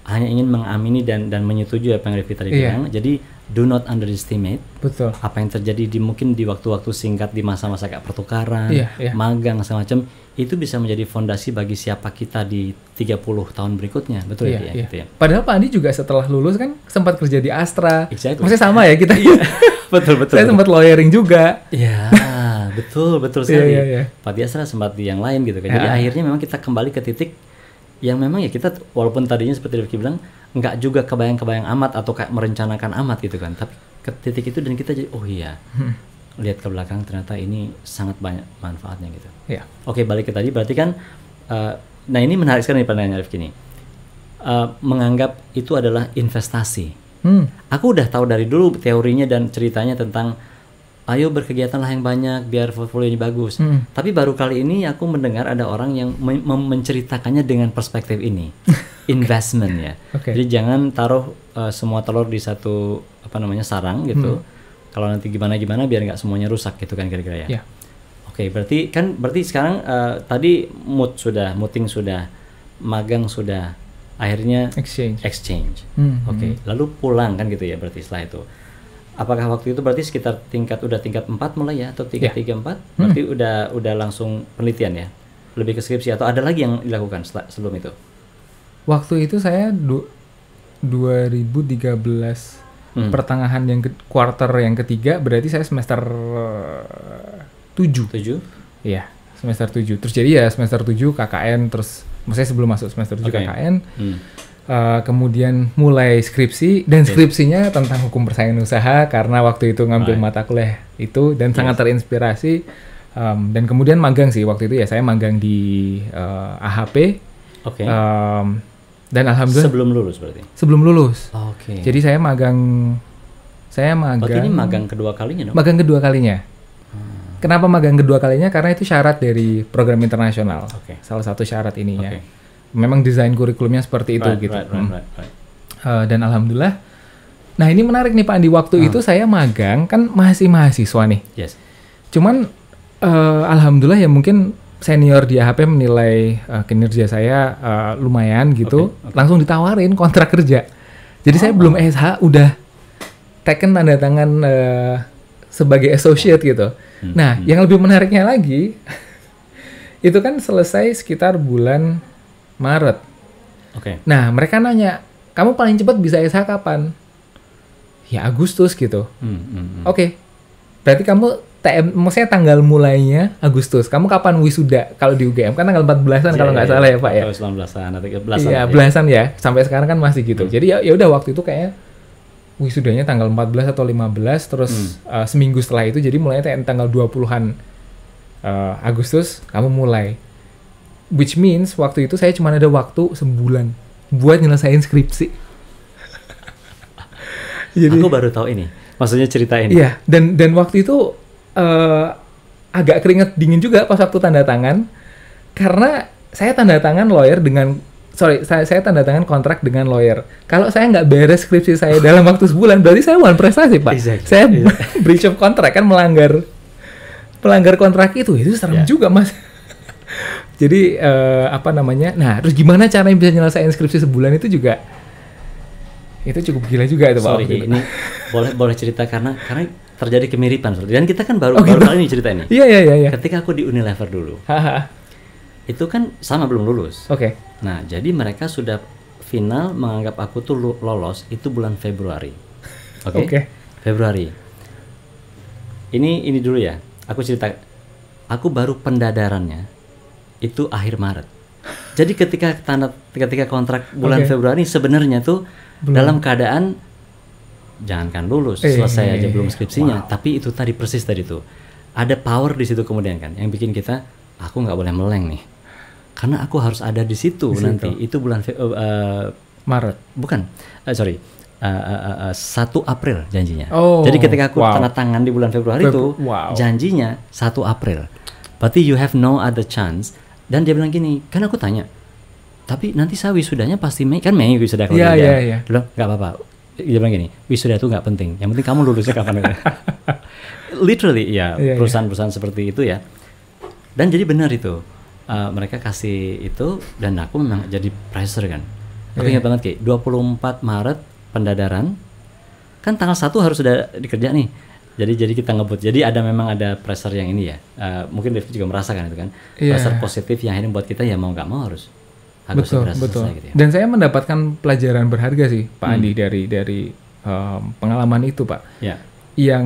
hanya ingin mengamini dan dan menyetujui apa yang Revita tadi yeah. bilang. Jadi do not underestimate betul apa yang terjadi di mungkin di waktu-waktu singkat di masa-masa kayak pertukaran yeah, yeah. magang semacam itu bisa menjadi fondasi bagi siapa kita di 30 tahun berikutnya betul yeah, ya, yeah. Iya. Gitu ya padahal Pak Andi juga setelah lulus kan sempat kerja di Astra exactly. maksudnya sama ya kita yeah. betul betul saya sempat lawyering juga ya betul betul iya, sekali yeah, yeah, yeah. Pak Astra sempat di yang lain gitu kan yeah. jadi iya. akhirnya memang kita kembali ke titik yang memang ya kita walaupun tadinya seperti Rifki bilang nggak juga kebayang-kebayang amat atau kayak merencanakan amat gitu kan tapi ke titik itu dan kita jadi oh iya hmm. lihat ke belakang ternyata ini sangat banyak manfaatnya gitu ya oke balik ke tadi berarti kan uh, nah ini menarik sekali pertanyaan Arif kini uh, eh, menganggap itu adalah investasi hmm. aku udah tahu dari dulu teorinya dan ceritanya tentang ayo berkegiatanlah yang banyak biar portfolio ini bagus. Hmm. Tapi baru kali ini aku mendengar ada orang yang men menceritakannya dengan perspektif ini, investment ya. Okay. Jadi jangan taruh uh, semua telur di satu apa namanya sarang gitu. Hmm. Kalau nanti gimana gimana biar nggak semuanya rusak gitu kan kira-kira ya. Yeah. Oke, okay, berarti kan berarti sekarang uh, tadi mood sudah, muting sudah, magang sudah, akhirnya exchange. Exchange. Hmm. Oke, okay. Hmm. lalu pulang kan gitu ya berarti setelah itu apakah waktu itu berarti sekitar tingkat udah tingkat 4 mulai ya atau tiga ya. tiga empat hmm. berarti hmm. udah udah langsung penelitian ya lebih ke skripsi atau ada lagi yang dilakukan setelah, sebelum itu waktu itu saya du 2013 hmm. pertengahan yang ke quarter yang ketiga berarti saya semester eh, tujuh tujuh iya semester tujuh terus jadi ya semester tujuh KKN terus maksudnya sebelum masuk semester tujuh okay. KKN hmm uh, kemudian mulai skripsi dan skripsinya yes. tentang hukum persaingan usaha karena waktu itu ngambil Hai. mata kuliah itu dan yes. Iya. sangat terinspirasi um, dan kemudian magang sih waktu itu ya saya magang di uh, eh, AHP okay. um, dan alhamdulillah sebelum lulus berarti sebelum lulus okay. jadi saya magang saya magang berarti ini magang kedua kalinya dong magang kedua kalinya hmm. kenapa magang kedua kalinya karena itu syarat dari program internasional okay. salah satu syarat ininya okay memang desain kurikulumnya seperti itu right, gitu. Right, right, hmm. right, right. Uh, dan alhamdulillah. Nah ini menarik nih Pak Andi. Waktu hmm. itu saya magang kan masih mahasiswa nih. Yes. Cuman uh, alhamdulillah ya mungkin senior di AHP menilai uh, kinerja saya uh, lumayan gitu. Okay, okay. Langsung ditawarin kontrak kerja. Jadi oh, saya ah. belum SH udah teken tanda tangan uh, sebagai associate gitu. Hmm, nah hmm. yang lebih menariknya lagi itu kan selesai sekitar bulan Maret. Oke. Okay. Nah, mereka nanya, "Kamu paling cepat bisa SH kapan?" Ya Agustus gitu. Hmm, hmm, hmm. Oke. Okay. Berarti kamu TM maksudnya tanggal mulainya Agustus. Kamu kapan wisuda kalau di UGM? Kan tanggal 14-an yeah, kalau nggak yeah, salah ya, iya. Pak ya. 19-an atau 13 Iya, belasan ya. Sampai sekarang kan masih gitu. Hmm. Jadi ya, ya udah waktu itu kayaknya wisudanya tanggal 14 atau 15 terus hmm. uh, seminggu setelah itu jadi mulai tanggal 20-an uh, eh, Agustus kamu mulai which means waktu itu saya cuma ada waktu sebulan buat nyelesain skripsi. Jadi, aku baru tahu ini. Maksudnya cerita ini. Iya, dan dan waktu itu uh, agak keringet dingin juga pas waktu tanda tangan karena saya tanda tangan lawyer dengan sorry saya, saya tanda tangan kontrak dengan lawyer. Kalau saya nggak beres skripsi saya dalam waktu sebulan berarti saya one prestasi pak. Exactly. Saya yeah. breach of contract kan melanggar melanggar kontrak itu itu serem yeah. juga mas. Jadi uh, apa namanya? Nah, terus gimana cara yang bisa nyelesain skripsi sebulan itu juga itu cukup gila juga itu Sorry, Pak. Sorry, ini boleh boleh cerita karena karena terjadi kemiripan dan kita kan baru oh, baru gitu? kali ini cerita ini. Iya, iya iya iya. Ketika aku di Unilever dulu, itu kan sama belum lulus. Oke. Okay. Nah jadi mereka sudah final menganggap aku tuh lolos itu bulan Februari. Oke. Okay? Okay. Februari. Ini ini dulu ya. Aku cerita. Aku baru pendadarannya itu akhir Maret. Jadi ketika tanda ketika kontrak bulan okay. Februari sebenarnya tuh belum. dalam keadaan jangankan lulus, eh, selesai eh, aja belum iya, iya. skripsinya, wow. tapi itu tadi persis tadi tuh. Ada power di situ kemudian kan yang bikin kita aku nggak boleh meleng nih. Karena aku harus ada di situ di nanti. Itu bulan uh, Maret. Bukan. Uh, sorry. Uh, uh, uh, April janjinya. Oh, Jadi ketika aku wow. tanda tangan di bulan Februari Feb itu wow. janjinya satu April. Berarti you have no other chance dan dia bilang gini kan aku tanya tapi nanti saya wisudanya pasti Mei kan Mei wisuda kalau yeah, yeah, yeah. loh nggak apa-apa dia bilang gini wisuda itu nggak penting yang penting kamu lulusnya kapan literally ya perusahaan-perusahaan yeah. seperti itu ya dan jadi benar itu uh, mereka kasih itu dan aku memang jadi pressure kan aku yeah. ingat banget kayak 24 Maret pendadaran kan tanggal satu harus sudah dikerja nih jadi jadi kita ngebut jadi ada memang ada pressure yang ini ya uh, mungkin Rifki juga merasakan itu kan yeah. pressure positif yang akhirnya buat kita ya mau nggak mau harus harus betul betul gitu ya. dan saya mendapatkan pelajaran berharga sih Pak hmm. Andi dari dari um, pengalaman itu Pak yeah. yang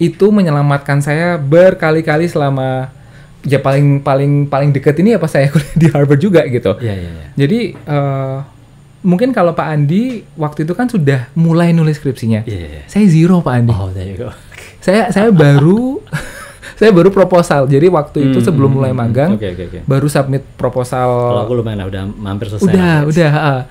itu menyelamatkan saya berkali-kali selama ya paling paling paling deket ini ya saya kuliah di Harvard juga gitu yeah, yeah, yeah. jadi uh, mungkin kalau Pak Andi waktu itu kan sudah mulai nulis skripsinya. Yeah, Saya zero Pak Andi. Oh, there you go. saya saya baru saya baru proposal. Jadi waktu hmm, itu sebelum hmm, mulai hmm. magang, okay, okay, okay. baru submit proposal. Kalau aku lumayan udah mampir selesai. Udah, udah. Uh,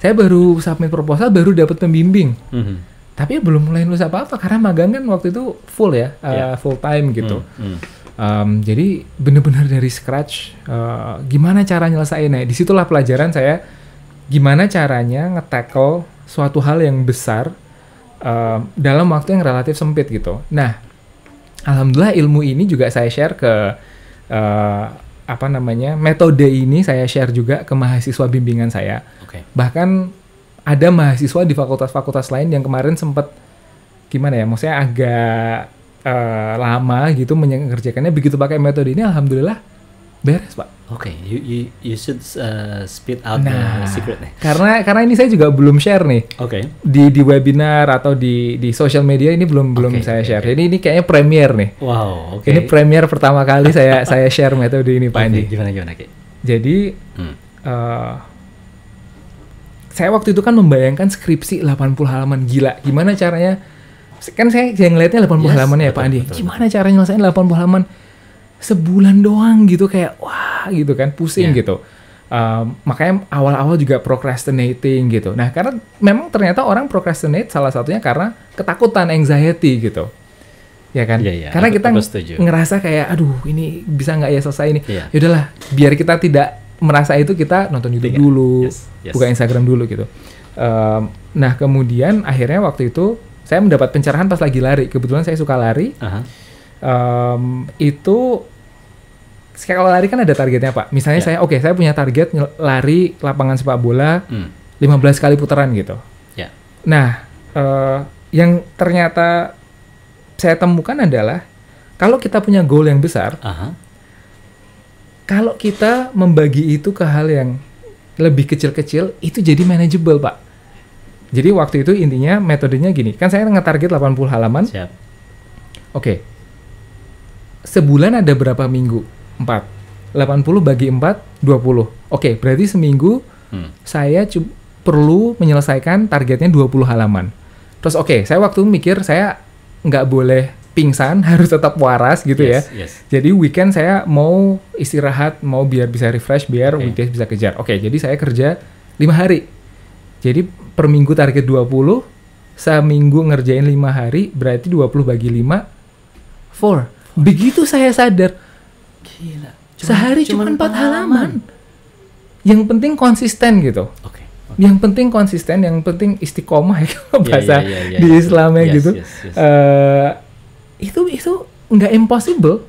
saya baru submit proposal, baru dapat pembimbing. Mm -hmm. Tapi belum mulai nulis apa-apa karena magang kan waktu itu full ya, uh, yeah. Iya. full time gitu. Mm, hmm Um, jadi bener-bener dari scratch, uh, gimana cara nyelesainnya? Disitulah pelajaran saya gimana caranya nge-tackle suatu hal yang besar uh, dalam waktu yang relatif sempit gitu. Nah, alhamdulillah ilmu ini juga saya share ke uh, apa namanya metode ini saya share juga ke mahasiswa bimbingan saya. Okay. Bahkan ada mahasiswa di fakultas-fakultas lain yang kemarin sempat gimana ya, maksudnya agak uh, lama gitu mengerjakannya begitu pakai metode ini alhamdulillah beres pak. Oke, okay, you you you should uh, spit out nah, the secret nih. Karena karena ini saya juga belum share nih. Oke. Okay. Di di webinar atau di di social media ini belum belum saya share. Okay. Jadi ini kayaknya premier nih. Wow, oke. Okay. Ini premier pertama kali saya saya share metode ini Pak Andi. Okay, gimana gimana Ki? Jadi hmm. uh, saya waktu itu kan membayangkan skripsi 80 halaman gila. Gimana caranya? Kan saya yang ngeliatnya 80 yes, halaman ya Pak Andi. Betul, Gimana caranya nyelesain 80 halaman? sebulan doang gitu kayak wah gitu kan pusing yeah. gitu. Um, makanya awal-awal juga procrastinating gitu. Nah, karena memang ternyata orang procrastinate salah satunya karena ketakutan anxiety gitu. Ya kan? Yeah, yeah, karena aku, kita aku ngerasa kayak aduh ini bisa nggak ya selesai ini. Yeah. Yaudahlah, biar kita tidak merasa itu kita nonton YouTube Tiga. dulu, yes, yes. buka Instagram dulu gitu. Um, nah, kemudian akhirnya waktu itu saya mendapat pencerahan pas lagi lari. Kebetulan saya suka lari. Uh -huh um, itu kalau lari kan ada targetnya Pak. Misalnya yeah. saya oke, okay, saya punya target lari lapangan sepak bola mm. 15 kali putaran gitu. Yeah. Nah, uh, yang ternyata saya temukan adalah kalau kita punya goal yang besar, uh -huh. kalau kita membagi itu ke hal yang lebih kecil-kecil, itu jadi manageable, Pak. Jadi waktu itu intinya metodenya gini, kan saya ngetarget 80 halaman. Oke. Okay. Sebulan ada berapa minggu? 4. 80 bagi 4, 20. Oke, okay, berarti seminggu hmm. saya perlu menyelesaikan targetnya 20 halaman. Terus oke, okay, saya waktu mikir saya nggak boleh pingsan, harus tetap waras gitu ya. yes, ya. Yes. Jadi weekend saya mau istirahat, mau biar bisa refresh, biar okay. weekdays bisa kejar. Oke, okay, jadi saya kerja 5 hari. Jadi per minggu target 20, seminggu ngerjain 5 hari, berarti 20 bagi 5, 4. Begitu saya sadar, Gila. Cuma, Sehari cuma empat halaman. halaman. Yang penting konsisten gitu. Oke. Okay. Okay. Yang penting konsisten, yang penting istiqomah ya iya, bahasa iya, iya, di Islamnya gitu. Eh, itu itu nggak impossible.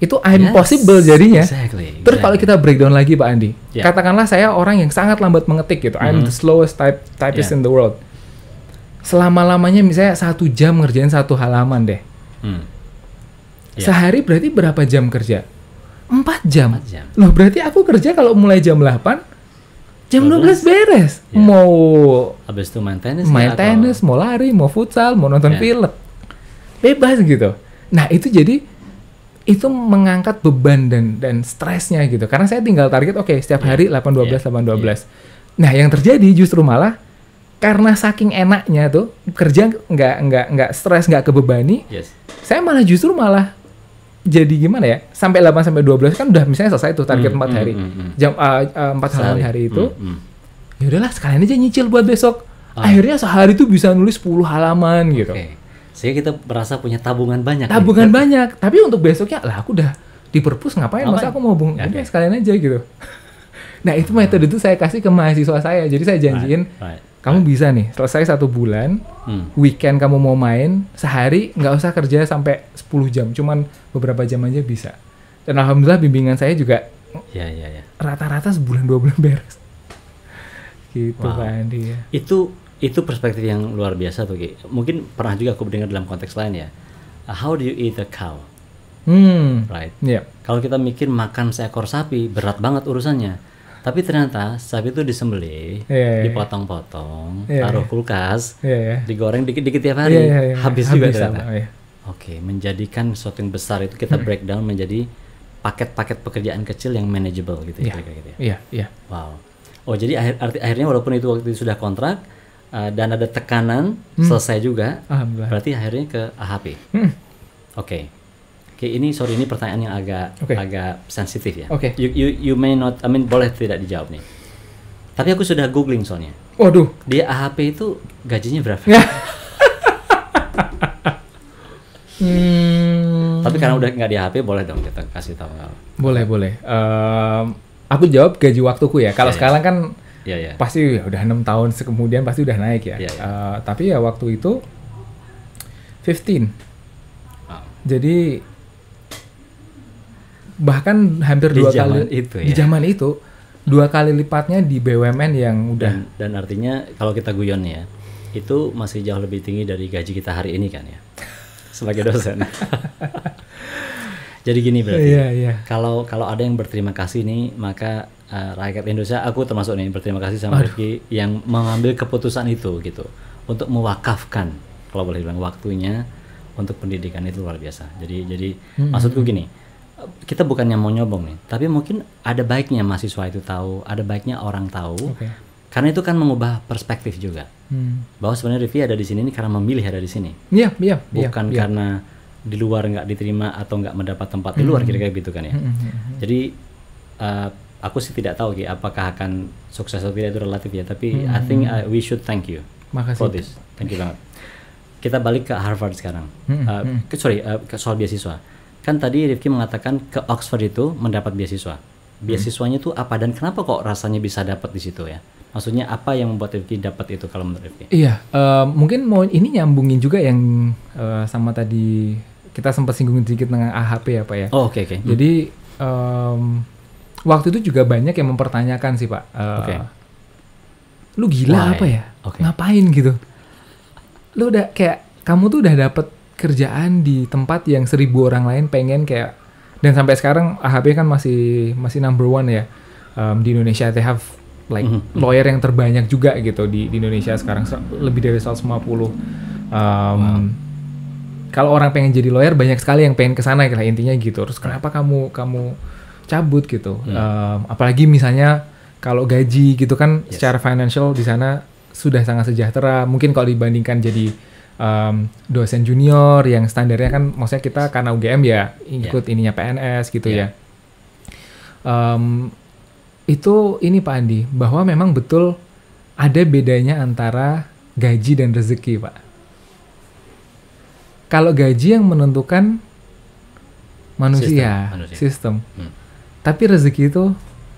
Itu yes, impossible jadinya. Exactly, exactly. Terus kalau kita breakdown lagi Pak Andi, yeah. katakanlah saya orang yang sangat lambat mengetik gitu. Mm -hmm. I'm mm-hmm. the slowest type typist yeah. in the world. Selama-lamanya misalnya satu jam ngerjain satu halaman deh. Hmm. Yeah. Sehari berarti berapa jam kerja? 4 jam. 4 jam. Loh, berarti aku kerja kalau mulai jam 8 jam 12, 12 beres. Ya. Mau habis itu main tenis, main ya, tenis, atau... mau lari, mau futsal, mau nonton ya. film. Bebas gitu. Nah, itu jadi itu mengangkat beban dan dan stresnya gitu. Karena saya tinggal target oke okay, setiap ya. hari 8 12 ya. 8 12. Ya. Nah, yang terjadi justru malah karena saking enaknya tuh kerja nggak nggak nggak stres nggak kebebani yes. saya malah justru malah jadi gimana ya sampai 8 sampai 12 kan udah misalnya selesai tuh target hmm, empat hmm, hari hmm, hmm. jam eh, eh, empat uh, uh, halaman hari itu hmm, hmm. ya udahlah sekalian aja nyicil buat besok oh. akhirnya sehari tuh bisa nulis 10 halaman okay. gitu sehingga kita merasa punya tabungan banyak tabungan nih. Iya. banyak tapi untuk besoknya lah aku udah di perpus ngapain masa aku mau hubung ya, ya okay. sekalian aja gitu nah itu metode itu saya kasih ke mahasiswa saya jadi saya janjiin right. Right kamu bisa nih selesai satu bulan, hmm. weekend kamu mau main, sehari nggak usah kerja sampai 10 jam, cuman beberapa jam aja bisa. Dan alhamdulillah bimbingan saya juga ya, ya, ya. rata-rata sebulan dua bulan beres. Gitu wow. kan dia. Itu itu perspektif yang luar biasa tuh Ki. Mungkin pernah juga aku dengar dalam konteks lain ya. How do you eat a cow? Hmm. Right. Yeah. Kalau kita mikir makan seekor sapi berat banget urusannya tapi ternyata sapi itu disembeli, yeah, yeah, iya, iya. dipotong-potong, yeah, iya. taruh kulkas, yeah, yeah. digoreng dikit-dikit tiap hari, yeah, yeah, yeah. habis, habis juga ternyata. yeah. Oke, menjadikan sesuatu yang besar itu kita hmm. breakdown menjadi paket-paket pekerjaan kecil yang manageable gitu ya. Iya, yeah, gitu ya. Yeah, yeah. Wow. Oh, jadi akhir, arti, akhirnya walaupun itu waktu itu sudah kontrak uh, dan ada tekanan hmm. selesai juga. Berarti akhirnya ke AHP. Hmm. Oke. Okay. Oke, ini sorry ini pertanyaan yang agak okay. agak sensitif ya. Oke. Okay. You, you you may not, I mean boleh tidak dijawab nih. Tapi aku sudah googling soalnya. Waduh. Di AHP itu gajinya berapa? Ya. hmm. Tapi karena udah nggak di AHP boleh dong kita kasih tahu Boleh boleh. Um, aku jawab gaji waktuku ya. Kalau ya, ya. sekarang ya. kan ya, ya. pasti ya udah enam tahun kemudian pasti udah naik ya. ya, ya. Uh, tapi ya waktu itu 15. Ah. Jadi bahkan hampir di dua kali itu, ya? di zaman itu dua kali lipatnya di BUMN yang udah dan, dan artinya kalau kita guyon ya itu masih jauh lebih tinggi dari gaji kita hari ini kan ya sebagai dosen jadi gini berarti yeah, yeah. kalau kalau ada yang berterima kasih nih maka uh, rakyat Indonesia aku termasuk nih berterima kasih sama Rizky yang mengambil keputusan itu gitu untuk mewakafkan kalau boleh bilang waktunya untuk pendidikan itu luar biasa jadi jadi hmm. maksudku gini kita bukannya mau nyobong nih, tapi mungkin ada baiknya mahasiswa itu tahu, ada baiknya orang tahu. Okay. Karena itu kan mengubah perspektif juga. Hmm. Bahwa sebenarnya Rivi ada di sini ini karena memilih ada di sini. Iya, iya. iya Bukan yeah, karena di luar nggak diterima atau nggak mendapat tempat di luar hmm. kira-kira gitu kan ya. Mm -hmm. Jadi uh, aku sih tidak tahu Ki apakah akan sukses atau tidak itu relatif ya, tapi mm -hmm. I think uh, we should thank you. Makasih. For this. Thank you banget. Kita balik ke Harvard sekarang. Mm -hmm. uh, sorry, uh, soal beasiswa. Mm kan tadi Rifki mengatakan ke Oxford itu mendapat beasiswa. Hmm. Beasiswanya itu hmm. apa dan kenapa kok rasanya bisa dapat di situ ya? Maksudnya apa yang membuat Rifki dapat itu kalau menurut Rifki? Iya, uh, mungkin mau ini nyambungin juga yang uh, sama tadi kita sempat singgung sedikit tentang AHP ya Pak ya. Oh oke okay, oke. Okay. Hmm. Jadi um, waktu itu juga banyak yang mempertanyakan sih Pak. Uh, eh, okay. Lu gila Why? apa ya? Okay. Ngapain gitu? Lu udah kayak kamu tuh udah dapet kerjaan di tempat yang seribu orang lain pengen kayak dan sampai sekarang AHP kan masih masih number one ya um, di Indonesia they have like mm -hmm. lawyer yang terbanyak juga gitu di, di Indonesia sekarang lebih dari 150 um, wow. kalau orang pengen jadi lawyer banyak sekali yang pengen kesana kira intinya gitu terus kenapa kamu kamu cabut gitu mm. um, apalagi misalnya kalau gaji gitu kan yes. secara financial di sana sudah sangat sejahtera mungkin kalau dibandingkan jadi um, dosen junior yang standarnya kan maksudnya kita karena UGM ya ikut yeah. ininya PNS gitu yeah. ya. Um, itu ini Pak Andi bahwa memang betul ada bedanya antara gaji dan rezeki Pak. Kalau gaji yang menentukan manusia, sistem. manusia. sistem. Hmm. Tapi rezeki itu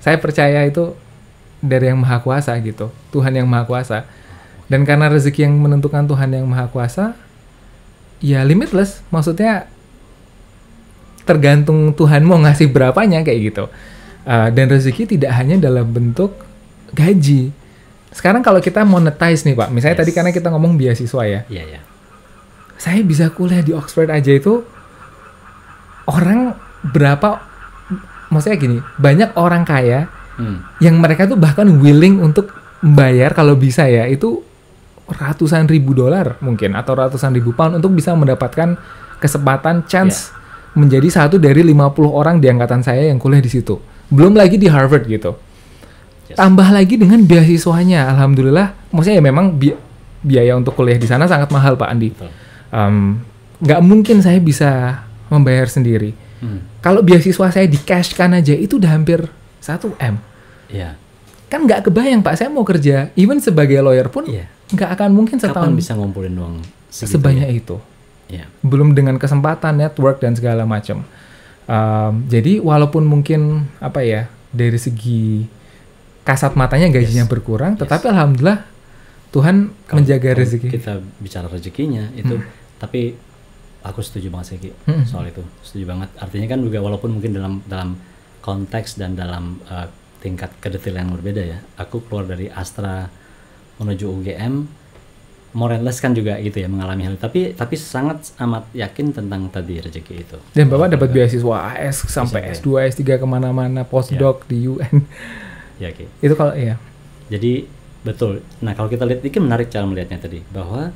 saya percaya itu dari yang maha kuasa gitu, Tuhan yang maha kuasa dan karena rezeki yang menentukan Tuhan yang Maha Kuasa, ya limitless. Maksudnya tergantung Tuhan mau ngasih berapanya kayak gitu. Uh, dan rezeki tidak hanya dalam bentuk gaji. Sekarang kalau kita monetize nih Pak, misalnya yes. tadi karena kita ngomong beasiswa ya. yeah, Yeah. Saya bisa kuliah di Oxford aja itu orang berapa maksudnya gini, banyak orang kaya hmm. yang mereka tuh bahkan willing untuk membayar kalau bisa ya itu ratusan ribu dolar mungkin atau ratusan ribu pound untuk bisa mendapatkan kesempatan chance yeah. menjadi satu dari 50 orang di angkatan saya yang kuliah di situ. Belum lagi di Harvard gitu. Yes. Tambah lagi dengan beasiswanya, alhamdulillah. Maksudnya ya memang bi biaya untuk kuliah di sana sangat mahal Pak Andi. Nggak um, mungkin saya bisa membayar sendiri. Hmm. Kalau beasiswa saya di cash kan aja itu udah hampir 1 m. Yeah. Kan nggak kebayang Pak, saya mau kerja even sebagai lawyer pun. Yeah nggak akan mungkin setahun Kapan bisa ngumpulin uang sebanyak ya? itu yeah. belum dengan kesempatan network dan segala macam um, jadi walaupun mungkin apa ya dari segi kasat matanya gajinya yes. berkurang yes. tetapi alhamdulillah Tuhan kalo, menjaga rezeki kita bicara rezekinya itu hmm. tapi aku setuju banget sih hmm. soal itu setuju banget artinya kan juga walaupun mungkin dalam dalam konteks dan dalam uh, tingkat kedetailan yang berbeda ya aku keluar dari Astra menuju UGM Morales kan juga gitu ya mengalami hal tapi tapi sangat amat yakin tentang tadi rezeki itu dan bapak dapat beasiswa AS sampai S2 S3 kemana-mana postdoc ya. di UN ya okay. itu kalau ya jadi betul nah kalau kita lihat ini menarik cara melihatnya tadi bahwa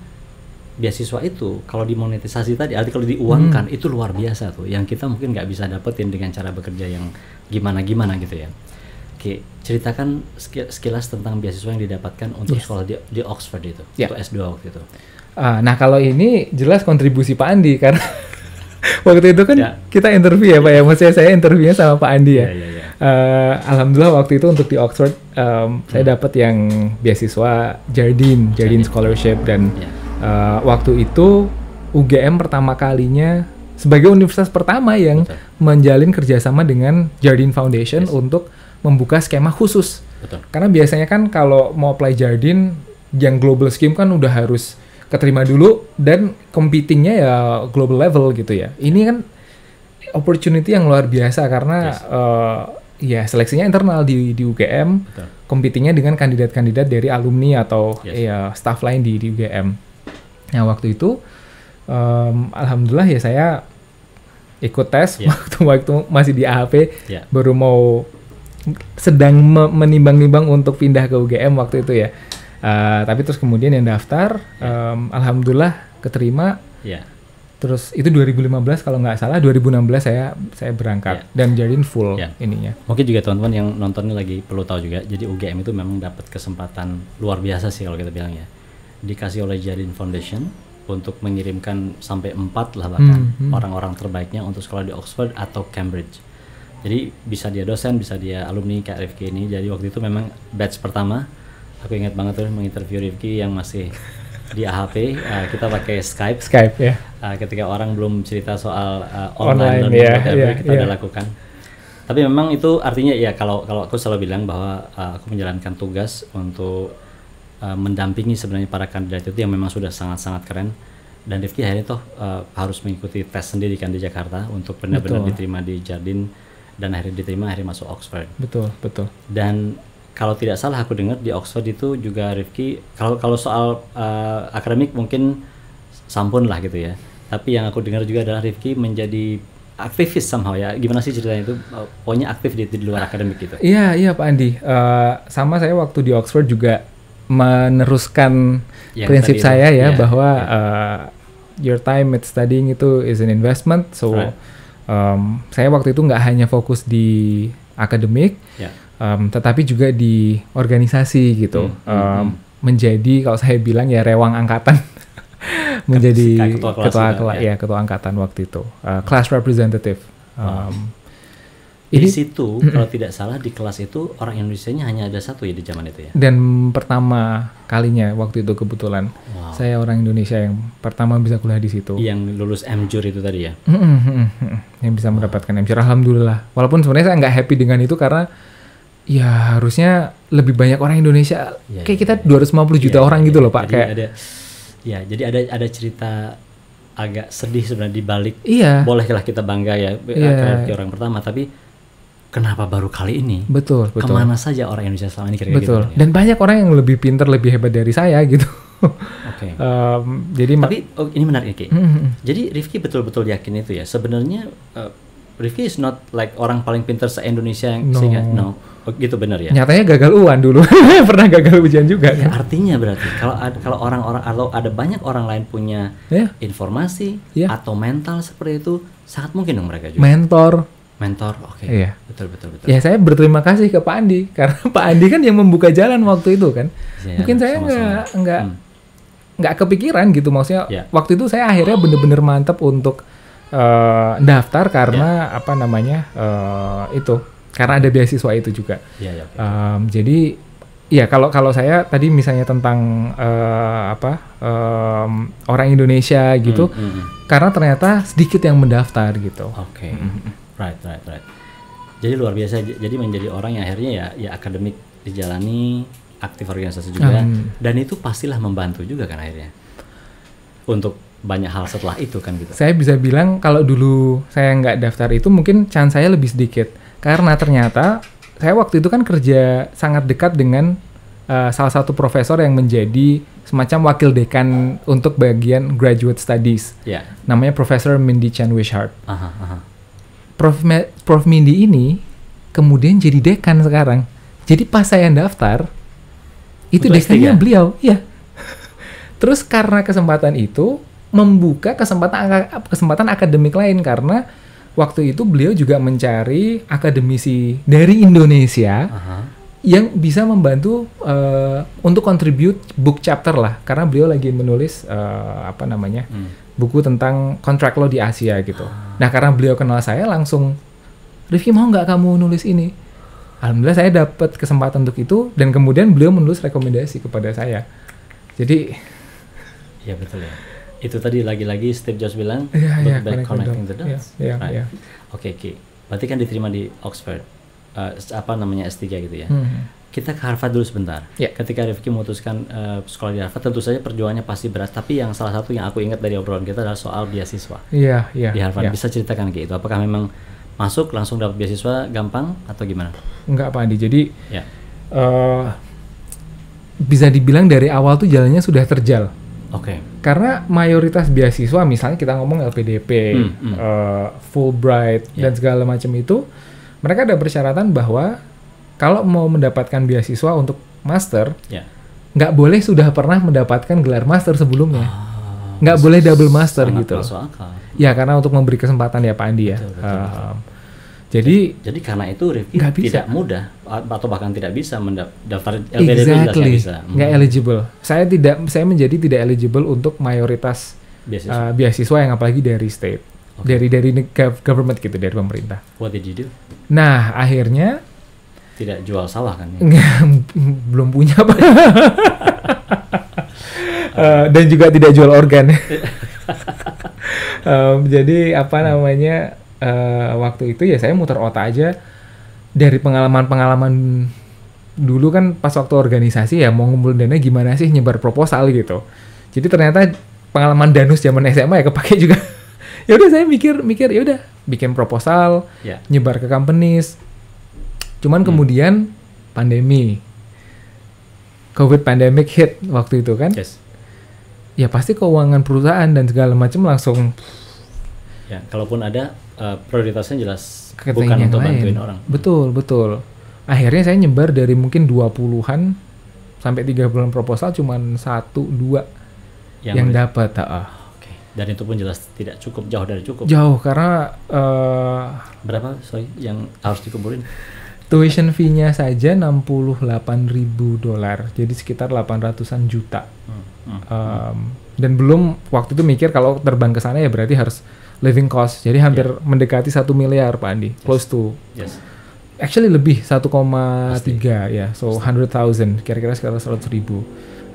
beasiswa itu kalau dimonetisasi tadi arti kalau diuangkan hmm. itu luar biasa tuh yang kita mungkin nggak bisa dapetin dengan cara bekerja yang gimana gimana gitu ya Oke, ceritakan sekilas tentang beasiswa yang didapatkan untuk yes. sekolah di, di Oxford itu, yeah. untuk S2 waktu itu. Uh, nah, kalau ini jelas kontribusi Pak Andi karena waktu itu kan yeah. kita interview ya Pak ya, maksudnya saya interviewnya sama Pak Andi ya. Yeah, yeah, yeah. Uh, Alhamdulillah waktu itu untuk di Oxford um, hmm. saya dapat yang beasiswa Jardine, Jardine Scholarship dan yeah. Ya. uh, waktu itu UGM pertama kalinya sebagai universitas pertama yang Betul. menjalin kerjasama dengan Jardine Foundation yes. untuk membuka skema khusus. Betul. Karena biasanya kan kalau mau apply Jardine yang global scheme kan udah harus keterima dulu dan competingnya ya global level gitu ya. Ini kan opportunity yang luar biasa karena yes. uh, ya seleksinya internal di di UGM, Betul. competingnya dengan kandidat-kandidat dari alumni atau yes. ya staff lain di di UGM. Nah waktu itu, um, alhamdulillah ya saya ikut tes yeah. waktu waktu masih di AHP, yeah. baru mau sedang menimbang-nimbang untuk pindah ke UGM waktu itu ya. Uh, tapi terus kemudian yang daftar, yeah. Ya. alhamdulillah keterima. Yeah. Terus itu 2015 kalau nggak salah, 2016 saya saya berangkat yeah. dan jadiin full yeah. ininya. Mungkin juga teman-teman yang nonton lagi perlu tahu juga. Jadi UGM itu memang dapat kesempatan luar biasa sih kalau kita bilang ya. Dikasih oleh Jadin Foundation untuk mengirimkan sampai empat lah bahkan hmm, hmm. orang-orang mm hmm. Orang -orang terbaiknya untuk sekolah di Oxford atau Cambridge jadi bisa dia dosen bisa dia alumni kayak Rifki ini jadi waktu itu memang batch pertama aku ingat banget tuh menginterview Rifki yang masih di AHP uh, kita pakai Skype Skype ya yeah. uh, ketika orang belum cerita soal uh, online, online dan yeah, whatever yeah, kita yeah. udah ya. lakukan tapi memang itu artinya ya kalau kalau aku selalu bilang bahwa uh, aku menjalankan tugas untuk uh, mendampingi sebenarnya para kandidat itu yang memang sudah sangat-sangat keren dan Rifki akhirnya tuh uh, harus mengikuti tes sendiri kan di Jakarta untuk benar-benar diterima di Jardin dan akhirnya diterima akhirnya masuk Oxford betul betul dan kalau tidak salah aku dengar di Oxford itu juga Rifki kalau kalau soal uh, akademik mungkin sampun lah gitu ya tapi yang aku dengar juga adalah Rifki menjadi aktivis somehow ya gimana sih ceritanya itu eh, pokoknya aktif di, di luar akademik gitu iya iya Pak Andi uh, sama saya waktu di Oxford juga meneruskan yang prinsip saya ya iya, bahwa Uh, your time at studying itu is an investment so right um, saya waktu itu nggak hanya fokus di akademik, yeah. Ya. um, tetapi juga di organisasi gitu. Hmm. Um, Menjadi kalau saya bilang ya rewang angkatan, kan menjadi ketua kelas ketua, ya. ya ketua angkatan waktu itu, uh, class representative. Um, oh. wow. Ini, di situ mm -mm. kalau tidak salah di kelas itu orang Indonesia-nya hanya ada satu ya di zaman itu ya. Dan pertama kalinya waktu itu kebetulan wow. saya orang Indonesia yang pertama bisa kuliah di situ. Yang lulus MJur itu tadi ya. Mm -mm, yang bisa wow. mendapatkan MJur alhamdulillah. Walaupun sebenarnya saya nggak happy dengan itu karena ya harusnya lebih banyak orang Indonesia ya, kayak ya, kita ya. 250 juta ya, orang ya, gitu ya. loh Pak jadi kayak ada ya jadi ada ada cerita agak sedih sebenarnya di balik iya. bolehlah kita bangga ya yeah. orang pertama tapi kenapa baru kali ini? Betul, betul. Kemana saja orang Indonesia selama ini kira-kira Betul. Gitu, ya? Dan banyak orang yang lebih pinter, lebih hebat dari saya gitu. Oke. Okay. um, jadi Tapi oh, ini menarik Ki. Mm hmm, -hmm. Jadi Rifki betul-betul yakin itu ya. Sebenarnya uh, Rifki is not like orang paling pinter se-Indonesia yang no. sehingga no. Oh, gitu benar ya. Nyatanya gagal uan dulu. Pernah gagal ujian juga. Ya, kan? Artinya berarti kalau kalau orang-orang atau ada banyak orang lain punya yeah. informasi yeah. atau mental seperti itu sangat mungkin dong mereka juga. Mentor mentor oke okay. iya. betul betul betul ya saya berterima kasih ke Pak Andi karena Pak Andi kan yang membuka jalan waktu itu kan ya, mungkin saya nggak nggak hmm. nggak kepikiran gitu maksudnya ya. waktu itu saya akhirnya bener-bener mantep untuk uh, daftar karena ya. apa namanya uh, itu karena ada beasiswa itu juga ya, ya, ya. Um, jadi Iya, kalau kalau saya tadi misalnya tentang uh, apa um, orang Indonesia gitu, mm, mm, mm. karena ternyata sedikit yang mendaftar gitu. Oke. Okay. Mm. Hmm, hmm right right right jadi luar biasa jadi menjadi orang yang akhirnya ya ya akademik dijalani aktif organisasi juga dan itu pastilah membantu juga kan akhirnya untuk banyak hal setelah itu kan gitu. Saya bisa bilang kalau dulu saya nggak daftar itu mungkin chance saya lebih sedikit karena ternyata saya waktu itu kan kerja sangat dekat dengan uh, salah satu profesor yang menjadi semacam wakil dekan untuk bagian graduate studies. Yeah. Namanya Profesor Mindy Chan Wishart. Aha, aha. Prof. Me, Prof. Mindi ini kemudian jadi dekan sekarang. Jadi pas saya daftar, itu Untuk dekannya s beliau, Iya. Terus karena kesempatan itu membuka kesempatan kesempatan akademik lain karena waktu itu beliau juga mencari akademisi dari Indonesia uh -huh yang bisa membantu uh, untuk contribute book chapter lah karena beliau lagi menulis uh, apa namanya hmm. buku tentang kontrak lo di Asia gitu. Ah. Nah karena beliau kenal saya langsung Rifki mau nggak kamu nulis ini? Alhamdulillah saya dapat kesempatan untuk itu dan kemudian beliau menulis rekomendasi kepada saya. Jadi ya betul ya. Itu tadi lagi-lagi Steve Jobs bilang yeah, yeah, back connecting, connecting the dots. Yeah, yeah, right. yeah. Oke okay, Ki, berarti kan diterima di Oxford uh, apa namanya S3 gitu ya. Hmm. Kita ke Harvard dulu sebentar. Yeah. Ketika Rifki memutuskan uh, sekolah di Harvard, tentu saja perjuangannya pasti berat. Tapi yang salah satu yang aku ingat dari obrolan kita adalah soal beasiswa iya iya di Harvard. Yeah. Bisa ceritakan kayak itu? Apakah memang masuk langsung dapat beasiswa gampang atau gimana? Enggak Pak Andi. Jadi yeah. Ya. uh, bisa dibilang dari awal tuh jalannya sudah terjal. Oke. Okay. Karena mayoritas beasiswa, misalnya kita ngomong LPDP, hmm, hmm. Uh, Fulbright yeah. dan segala macam itu mereka ada persyaratan bahwa kalau mau mendapatkan beasiswa untuk master, yeah. nggak boleh sudah pernah mendapatkan gelar master sebelumnya. Ah, boleh double master gitu. Masuk Ya karena untuk memberi kesempatan ya Pak Andi ya. Betul, betul, um, betul. Jadi, jadi karena itu Rifki tidak bisa. mudah atau bahkan tidak bisa mendaftar LPDP exactly. bisa. Nggak hmm. eligible. Saya tidak saya menjadi tidak eligible untuk mayoritas beasiswa, uh, beasiswa yang apalagi dari state. Okay. Dari dari government gitu, dari pemerintah. What did you do? Nah, akhirnya tidak jual sawah kan? Ya? Belum punya apa uh, eh, dan juga tidak jual organ. um, jadi apa namanya uh, waktu itu ya saya muter otak aja dari pengalaman-pengalaman dulu kan pas waktu organisasi ya mau ngumpulin dana gimana sih nyebar proposal gitu. Jadi ternyata pengalaman danus zaman SMA ya kepake juga ya udah saya mikir mikir ya udah bikin proposal yeah. nyebar ke companies cuman hmm. kemudian pandemi covid pandemic hit waktu itu kan yes. ya pasti keuangan perusahaan dan segala macam langsung ya kalaupun ada uh, prioritasnya jelas bukan untuk lain. bantuin orang betul betul akhirnya saya nyebar dari mungkin 20-an sampai tiga bulan proposal cuman satu dua yang, yang dapat ah dan itu pun jelas tidak cukup jauh dari cukup jauh karena uh, berapa sorry yang harus dikumpulin tuition fee-nya saja 68 ribu dolar jadi sekitar 800an juta hmm, hmm, um, hmm. dan belum waktu itu mikir kalau terbang ke sana ya berarti harus living cost jadi hampir yeah. mendekati satu miliar pak Andi yes. close to yes. actually lebih 1,3 ya so 100.000 kira-kira sekitar 100 ribu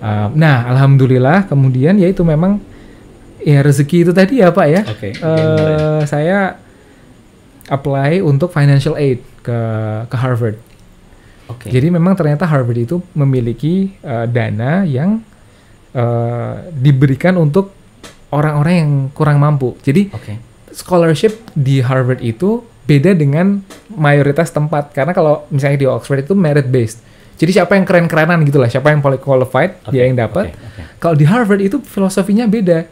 um, nah alhamdulillah kemudian ya itu memang ya rezeki itu tadi ya Pak ya. Oke. Eh, okay, uh, ya. saya apply untuk financial aid ke ke Harvard. Oke. Okay. Jadi memang ternyata Harvard itu memiliki uh, dana yang uh, diberikan untuk orang-orang yang kurang mampu. Jadi okay. scholarship di Harvard itu beda dengan mayoritas tempat karena kalau misalnya di Oxford itu merit based. Jadi siapa yang keren-kerenan gitulah, siapa yang paling qualified okay. dia yang dapat. Okay. Okay. Kalau di Harvard itu filosofinya beda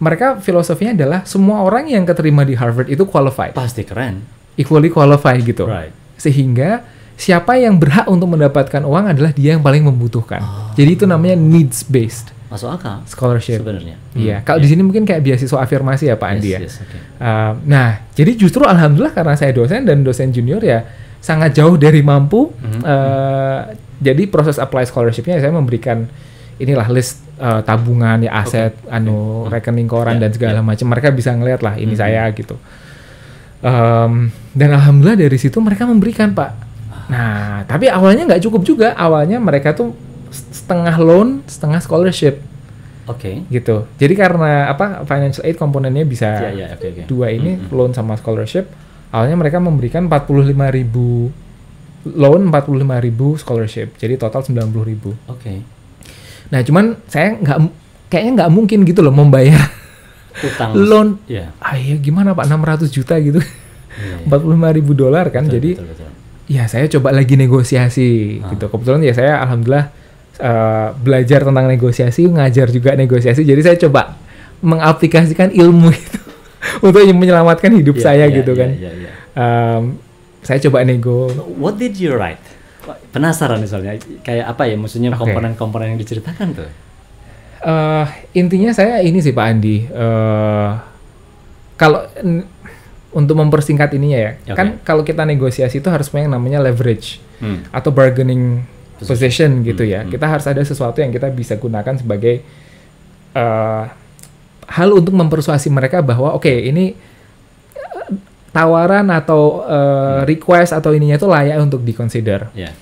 mereka filosofinya adalah semua orang yang keterima di Harvard itu qualified. Pasti keren. Equally qualified gitu. Right. Sehingga siapa yang berhak untuk mendapatkan uang adalah dia yang paling membutuhkan. Oh. Jadi itu namanya needs based. Masuk akal. Scholarship. Sebenarnya. Iya. Hmm. Kalau yeah. di iya. sini mungkin kayak beasiswa afirmasi ya Pak Andi yes, ya. Yes, okay. uh, nah, jadi justru alhamdulillah karena saya dosen dan dosen junior ya sangat jauh dari mampu. Mm -hmm. uh, jadi proses apply scholarshipnya saya memberikan inilah list uh, tabungan ya aset okay. anu okay. Hmm. rekening koran yeah. dan segala yeah. macam mereka bisa ngelihat lah ini mm -hmm. saya gitu um, dan alhamdulillah dari situ mereka memberikan pak nah tapi awalnya nggak cukup juga awalnya mereka tuh setengah loan setengah scholarship oke okay. gitu jadi karena apa financial aid komponennya bisa yeah, yeah, okay, okay. dua ini mm -hmm. loan sama scholarship awalnya mereka memberikan lima ribu loan lima ribu scholarship jadi total puluh ribu oke Nah cuman saya nggak kayaknya nggak mungkin gitu loh membayar utang loan. Yeah. Ah ya gimana Pak 600 juta gitu. Iya, iya. Empat puluh lima ribu dolar kan, betul, jadi betul, betul. ya saya coba lagi negosiasi ah. gitu. Kebetulan ya saya alhamdulillah uh, belajar tentang negosiasi, ngajar juga negosiasi. Jadi saya coba mengaplikasikan ilmu itu untuk menyelamatkan hidup yeah, saya yeah, gitu yeah, kan. Yeah, yeah. Um, saya coba nego. What did you write? penasaran misalnya kayak apa ya maksudnya komponen-komponen okay. yang diceritakan tuh uh, intinya saya ini sih Pak Andi uh, kalau untuk mempersingkat ininya ya okay. kan kalau kita negosiasi itu harus punya yang namanya leverage hmm. atau bargaining position, position hmm, gitu hmm. ya hmm. kita harus ada sesuatu yang kita bisa gunakan sebagai uh, hal untuk mempersuasi mereka bahwa oke okay, ini tawaran atau uh, hmm. request atau ininya itu layak untuk dikonsider. Yeah.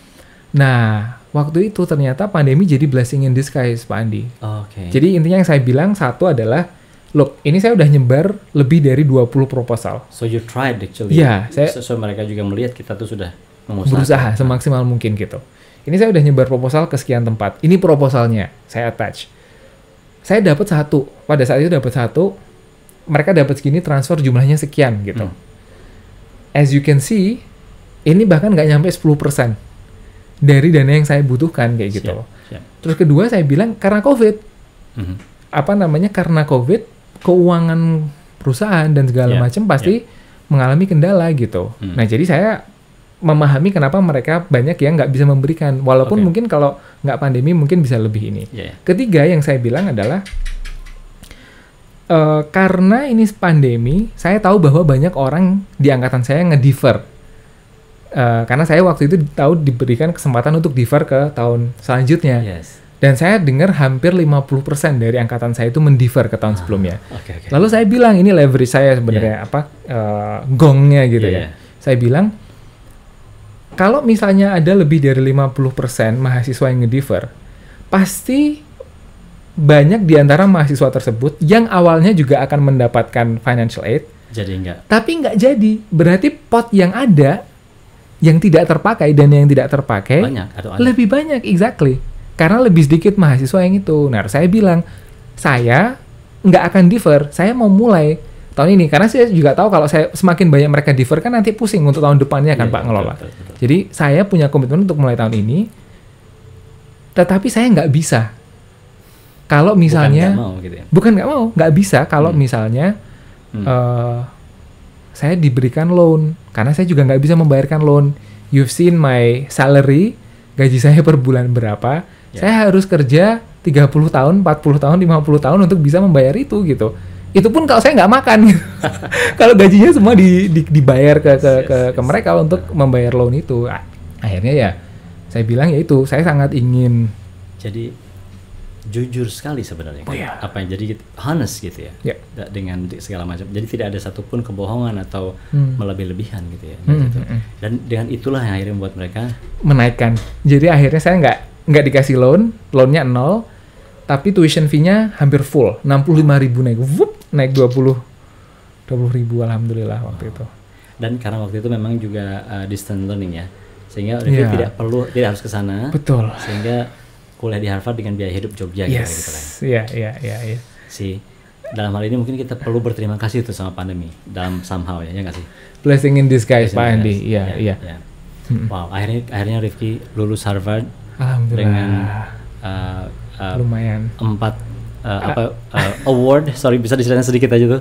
Nah, waktu itu ternyata pandemi jadi blessing in disguise, Pak Andi. okay. Jadi intinya yang saya bilang satu adalah, look, ini saya udah nyebar lebih dari 20 proposal. So you tried actually. Ya. yeah, saya so, so mereka juga melihat kita tuh sudah mengusaha. Berusaha semaksimal mungkin gitu. Ini saya udah nyebar proposal ke sekian tempat. Ini proposalnya, saya attach. Saya dapat satu, pada saat itu dapat satu, mereka dapat segini transfer jumlahnya sekian gitu. Hmm as you can see, ini bahkan nggak nyampe 10% dari dana yang saya butuhkan kayak gitu Siap, Siap. Terus kedua saya bilang karena COVID, mm-hmm. apa namanya karena COVID keuangan perusahaan dan segala yeah, macam pasti yeah. mengalami kendala gitu. Mm. Nah jadi saya memahami kenapa mereka banyak yang nggak bisa memberikan, walaupun okay. mungkin kalau nggak pandemi mungkin bisa lebih ini. Yeah. Iya. Ketiga yang saya bilang adalah uh, karena ini pandemi, saya tahu bahwa banyak orang di angkatan saya ngediver. Uh, eh, karena saya waktu itu tahu diberikan kesempatan untuk diver ke tahun selanjutnya. Yes. Dan saya dengar hampir 50% dari angkatan saya itu mendiver ke tahun ah, sebelumnya. Okay, okay. Lalu saya bilang ini leverage saya sebenarnya yeah. apa uh, gongnya gitu ya. yeah, ya. Saya bilang kalau misalnya ada lebih dari 50% mahasiswa yang ngediver, pasti banyak di antara mahasiswa tersebut yang awalnya juga akan mendapatkan financial aid. Jadi enggak. Tapi enggak jadi. Berarti pot yang ada yang tidak terpakai dan yang tidak terpakai banyak, atau ada. lebih banyak exactly. Karena lebih sedikit mahasiswa yang itu. Nah, saya bilang saya nggak akan defer. Saya mau mulai tahun ini karena saya juga tahu kalau saya semakin banyak mereka defer kan nanti pusing untuk tahun depannya kan yeah, Pak ngelola. betul, betul. Jadi saya punya komitmen untuk mulai tahun ini. Tetapi saya nggak bisa kalau misalnya bukan nggak mau, gitu ya. bukan nggak mau, nggak bisa kalau hmm. misalnya hmm. Uh, saya diberikan loan karena saya juga nggak bisa membayarkan loan. You've seen my salary, gaji saya per bulan berapa. Yeah. Saya harus kerja 30 tahun, 40 tahun, 50 tahun untuk bisa membayar itu gitu. Itu pun kalau saya nggak makan. Gitu. kalau gajinya semua di, di, dibayar ke ke, ke, ke mereka untuk ah. membayar loan itu. Ah, akhirnya ya saya bilang ya itu, saya sangat ingin jadi jujur sekali sebenarnya kan? yeah. apa yang jadi honest gitu ya yeah. dengan segala macam jadi tidak ada satupun kebohongan atau hmm. melebih-lebihan gitu ya hmm, gitu. Hmm, hmm. dan dengan itulah yang akhirnya membuat mereka menaikkan jadi akhirnya saya nggak nggak dikasih loan loannya nol tapi tuition fee-nya hampir full 65 ribu naik wup, naik 20 20 ribu alhamdulillah waktu oh. itu dan karena waktu itu memang juga uh, eh, distance learning ya sehingga yeah. Iya. tidak perlu tidak harus ke sana betul sehingga kuliah di Harvard dengan biaya hidup Jogja gitu, yes. gitu kan. Iya, iya, iya, iya. Si dalam hal ini mungkin kita perlu berterima kasih tuh sama pandemi dalam somehow ya, ya sih? Blessing in disguise Pak Andi. Iya, iya. Ya. Iya. ya. Hmm. Wow, akhirnya akhirnya Rifki lulus Harvard Alhamdulillah. dengan uh, uh, lumayan empat uh, apa uh, award sorry bisa diceritain sedikit aja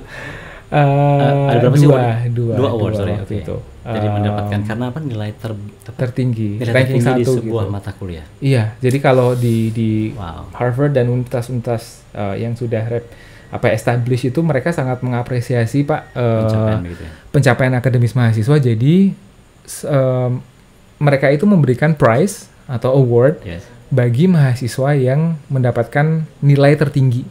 tuh uh, uh ada berapa dua, sih award? dua dua award dua sorry waktu okay. itu jadi um, mendapatkan karena apa nilai ter, ter tertinggi nilai ranking tertinggi satu di sebuah gitu. mata kuliah iya jadi kalau di di wow. Harvard dan universitas-universitas uh, eh, yang sudah rep apa establish itu mereka sangat mengapresiasi pak uh, pencapaian, gitu ya. pencapaian akademis mahasiswa jadi um, mereka itu memberikan prize atau award yes. bagi mahasiswa yang mendapatkan nilai tertinggi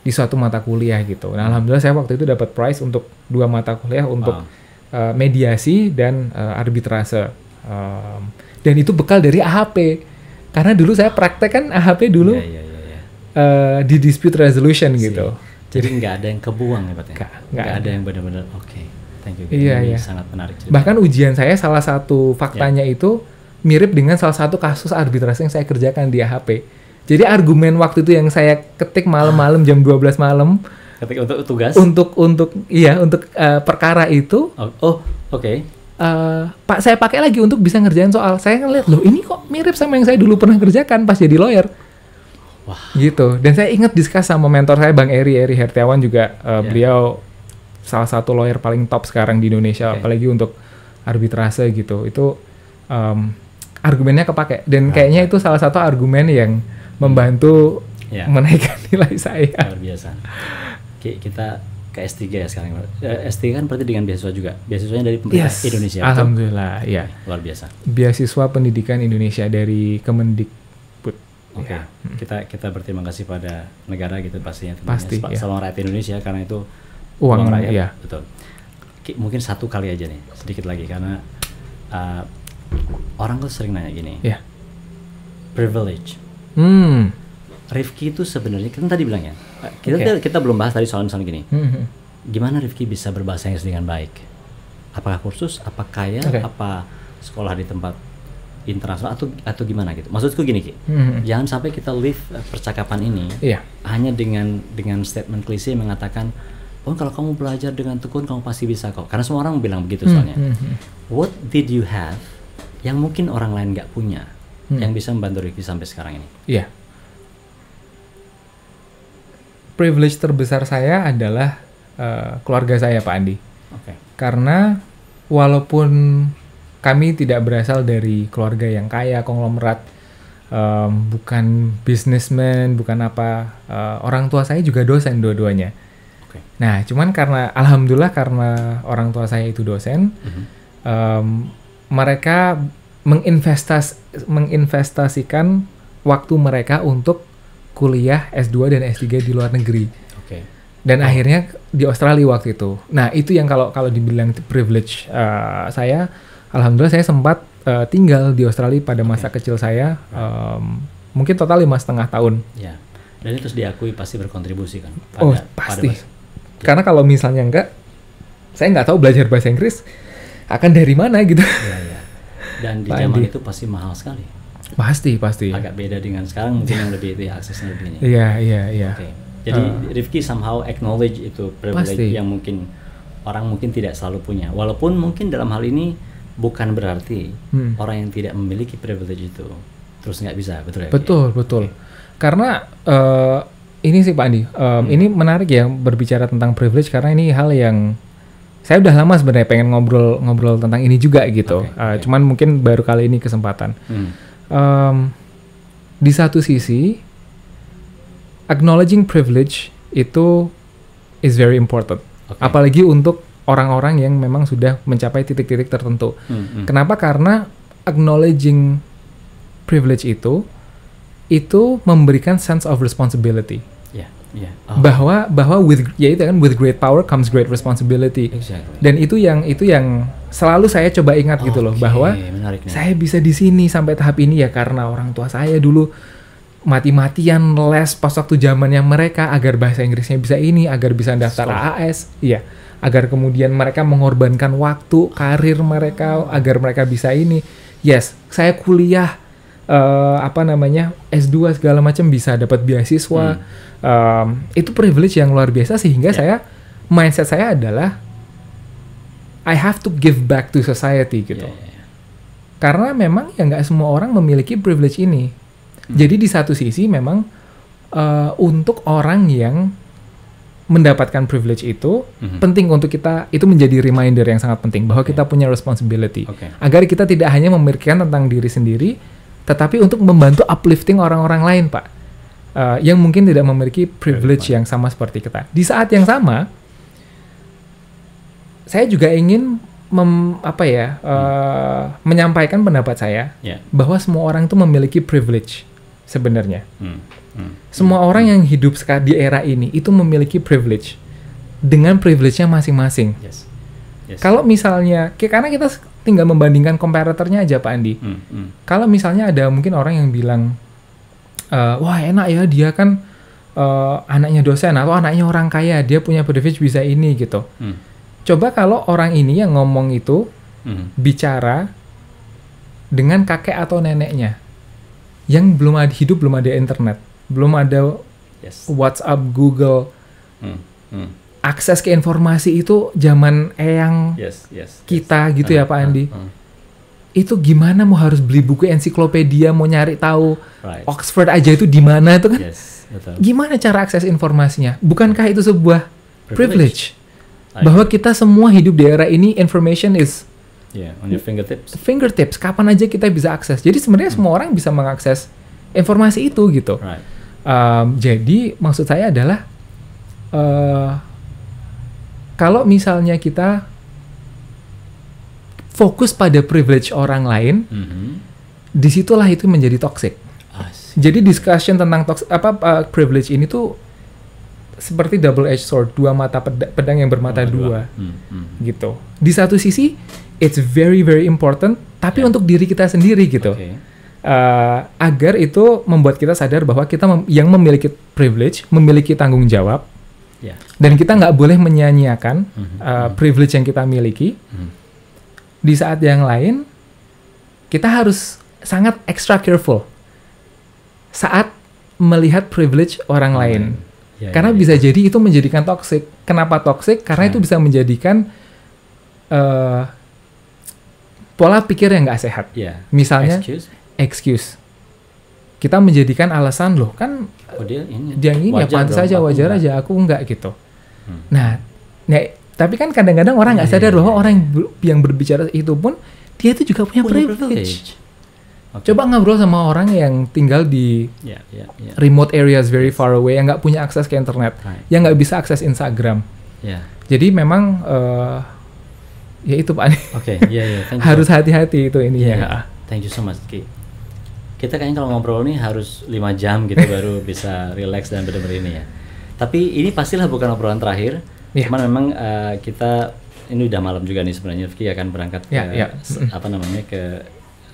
di suatu mata kuliah gitu nah alhamdulillah saya waktu itu dapat prize untuk dua mata kuliah untuk wow Eh, mediasi dan uh, arbitrase. Um, dan itu bekal dari AHP. Karena dulu saya praktek kan AHP dulu yeah, yeah, yeah, yeah. Uh, di dispute resolution See. gitu. Jadi nggak ada yang kebuang ya Pak? Ya? Nggak ada. ada yang benar-benar oke. Okay. Thank you. Iya, Ini iya. Sangat menarik. Cerita. Bahkan ujian saya salah satu faktanya yeah. itu mirip dengan salah satu kasus arbitrase yang saya kerjakan di AHP. Jadi argumen waktu itu yang saya ketik malam-malam jam 12 malam ketika untuk tugas untuk untuk iya untuk uh, perkara itu oh, oh oke okay. Uh, eh, pak saya pakai lagi untuk bisa ngerjain soal saya ngeliat loh ini kok mirip sama yang saya dulu pernah kerjakan pas jadi lawyer Wah. gitu dan saya ingat diskus sama mentor saya bang Eri Eri Hertiawan juga uh, eh, yeah. beliau salah satu lawyer paling top sekarang di Indonesia okay. apalagi untuk arbitrase gitu itu um, argumennya kepake dan nah, kayaknya itu salah satu argumen yang membantu yeah. menaikkan nilai saya luar biasa kita ke S3 ya sekarang. Eh, S3 kan berarti dengan beasiswa juga. Beasiswanya dari pemerintah yes. Indonesia. Alhamdulillah, betul? ya. Luar biasa. Beasiswa Pendidikan Indonesia dari Kemendikbud. Oke. Okay. Ya. Hmm. Kita kita berterima kasih pada negara gitu pastinya Pasti, ya. Salam rakyat Indonesia karena itu uang, uang rakyat. Ya. Betul. mungkin satu kali aja nih, sedikit lagi karena uh, orang tuh sering nanya gini. Ya. Privilege. Hmm Rifki itu sebenarnya kita kan tadi bilang ya kita okay. kita belum bahas tadi soal misalnya gini hmm, hmm. gimana Rifki bisa berbahasa Inggris dengan baik apakah kursus apa kaya okay. apa sekolah di tempat internasional atau atau gimana gitu maksudku gini ki hmm. hmm. jangan sampai kita leave eh, percakapan ini yeah. hanya dengan dengan statement klise mengatakan Pun oh, kalau kamu belajar dengan tekun kamu pasti bisa kok karena semua orang bilang begitu hmm. soalnya hmm. what did you have yang mungkin orang lain nggak punya hmm. yang bisa membantu Rifki sampai sekarang ini. Yeah privilege terbesar saya adalah uh, keluarga saya Pak Andi. Okay. Karena walaupun kami tidak berasal dari keluarga yang kaya konglomerat, um, bukan bisnismen, bukan apa, uh, orang tua saya juga dosen dua-duanya. Okay. Nah, cuman karena alhamdulillah karena orang tua saya itu dosen, mm -hmm. um, mereka menginvestas menginvestasikan waktu mereka untuk kuliah S2 dan S3 di luar negeri. Oke. Okay. Dan oh. akhirnya di Australia waktu itu. Nah, itu yang kalau kalau dibilang privilege uh, saya alhamdulillah saya sempat uh, tinggal di Australia pada masa okay. kecil saya um, mungkin total lima setengah tahun. Ya. Dan itu diakui pasti berkontribusi kan oh, pada, Oh, pasti. Pada Karena kalau misalnya enggak saya nggak tahu belajar bahasa Inggris akan dari mana gitu. Iya, iya. Dan di zaman itu pasti mahal sekali Pasti, pasti. Agak beda dengan sekarang mungkin yang lebih itu ya aksesnya lebih ini. Iya, iya, iya. Jadi uh, Rifki somehow acknowledge itu privilege pasti. yang mungkin orang mungkin tidak selalu punya. Walaupun mungkin dalam hal ini bukan berarti hmm. orang yang tidak memiliki privilege itu terus nggak bisa, betul ya? Betul, betul. Karena uh, ini sih Pak Andi, um, hmm. ini menarik ya berbicara tentang privilege karena ini hal yang saya udah lama sebenarnya pengen ngobrol-ngobrol tentang ini juga gitu. Okay, uh, eh, okay. Cuman mungkin baru kali ini kesempatan. Hmm um, di satu sisi acknowledging privilege itu is very important. Okay. Apalagi untuk orang-orang yang memang sudah mencapai titik-titik tertentu. Mm -hmm. Kenapa? Karena acknowledging privilege itu itu memberikan sense of responsibility. Yeah, ya. Oh. Bahwa bahwa with ya itu kan with great power comes great responsibility. Exactly. Dan itu yang itu yang selalu saya coba ingat oh, gitu loh bahwa menarik nih. saya bisa di sini sampai tahap ini ya karena orang tua saya dulu mati-matian les pas waktu zamannya mereka agar bahasa Inggrisnya bisa ini, agar bisa daftar so. AAS, iya, agar kemudian mereka mengorbankan waktu, karir mereka agar mereka bisa ini. Yes, saya kuliah uh, apa namanya S2 segala macam bisa dapat beasiswa. Hmm. Um, itu privilege yang luar biasa sehingga yeah. saya mindset saya adalah I have to give back to society gitu. Yeah, yeah. Karena memang ya nggak semua orang memiliki privilege ini. Hmm. Jadi di satu sisi memang uh, untuk orang yang mendapatkan privilege itu hmm penting untuk kita itu menjadi reminder yang sangat penting bahwa okay. kita punya responsibility okay. agar kita tidak hanya memikirkan tentang diri sendiri tetapi untuk membantu uplifting orang-orang lain pak uh, yang mungkin tidak memiliki privilege yang sama seperti kita di saat yang sama saya juga ingin mem, apa ya uh, menyampaikan pendapat saya yeah. bahwa semua orang itu memiliki privilege sebenarnya. Hmm. Hmm. Semua hmm. orang yang hidup di era ini itu memiliki privilege dengan privilege-nya masing-masing. Yes. Yes. Kalau misalnya, karena kita tinggal membandingkan komparatornya aja Pak Andi. Hmm. Hmm. Kalau misalnya ada mungkin orang yang bilang, uh, wah enak ya dia kan uh, anaknya dosen atau anaknya orang kaya, dia punya privilege bisa ini gitu. Hmm Coba kalau orang ini yang ngomong itu hmm. bicara dengan kakek atau neneknya yang belum ada hidup, belum ada internet, belum ada yes. WhatsApp, Google, hmm. Hmm. akses ke informasi itu zaman eyang yes, yes, kita gitu uh, ya Pak uh-huh, Andi. Uh, Itu gimana mau harus beli buku ensiklopedia, mau nyari tahu right. Oxford aja itu di mana itu kan? Yes, Gimana cara akses informasinya? Bukankah itu sebuah privilege? privilege? bahwa kita semua hidup di era ini information is yeah, on your fingertips. Fingertips, kapan aja kita bisa akses. Jadi sebenarnya hmm. semua orang bisa mengakses informasi itu gitu. Right. Um, jadi maksud saya adalah uh, kalau misalnya kita fokus pada privilege orang lain, mm -hmm. disitulah itu menjadi toxic. Jadi discussion tentang toxic apa uh, privilege ini tuh seperti double edged sword, dua mata pedang, pedang yang bermata dua, dua. Hmm, hmm. gitu. Di satu sisi it's very very important, tapi yeah. untuk diri kita sendiri gitu. Okay. Uh, eh, agar itu membuat kita sadar bahwa kita mem yang memiliki privilege, memiliki tanggung jawab, yeah. dan kita nggak boleh menyanyiakan mm -hmm. uh, eh, privilege yang kita miliki. Mm -hmm. Di saat yang lain, kita harus sangat extra careful saat melihat privilege orang lain. Ya, Karena ya, bisa ya. jadi itu menjadikan toksik. Kenapa toksik? Karena hmm. itu ya. bisa menjadikan uh, pola pikir yang nggak sehat. Ya. Misalnya excuse. excuse. Kita menjadikan alasan loh kan oh, dia ini, dia ini ya pantas saja wajar aja aku nggak gitu. Hmm. Nah, ya, tapi kan kadang-kadang orang nggak iya, iya, sadar iya, bahwa orang yang berbicara itu pun dia itu juga punya, privilege. Okay. Coba ngobrol sama orang yang tinggal di yeah, yeah, yeah. remote areas very far away yang nggak punya akses ke internet, right. yang nggak bisa akses Instagram. Yeah. Jadi memang uh, ya itu Pak. Oke, okay, yeah, yeah, harus hati-hati itu ini. Yeah, yeah. Thank you so much. Okay. Kita kayaknya kalau ngobrol ini harus lima jam gitu baru bisa relax dan benar-benar ini ya. Tapi ini pastilah bukan obrolan terakhir. Yeah. Cuman memang uh, kita ini udah malam juga nih sebenarnya Vicky akan berangkat yeah, ke yeah. apa namanya ke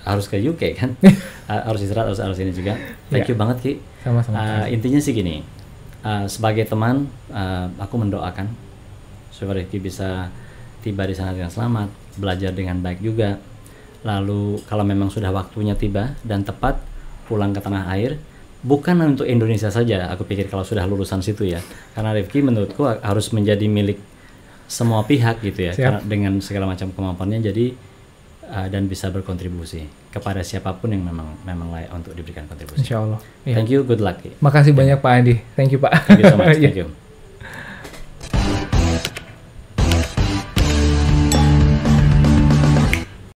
harus ke UK kan harus istirahat harus harus ini juga ya. thank yeah. you banget ki sama-sama uh, intinya sih gini uh, sebagai teman uh, aku mendoakan supaya ki bisa tiba di sana dengan selamat belajar dengan baik juga lalu kalau memang sudah waktunya tiba dan tepat pulang ke tanah air bukan untuk Indonesia saja aku pikir kalau sudah lulusan situ ya karena Rifki menurutku harus menjadi milik semua pihak gitu ya karena dengan segala macam kemampuannya jadi uh, dan bisa berkontribusi kepada siapapun yang memang memang layak untuk diberikan kontribusi. Insya Allah. Yeah. Thank iya. you, good luck. Makasih yeah. banyak Pak Andi. Thank you Pak. Thank you so much. Iya. Thank you.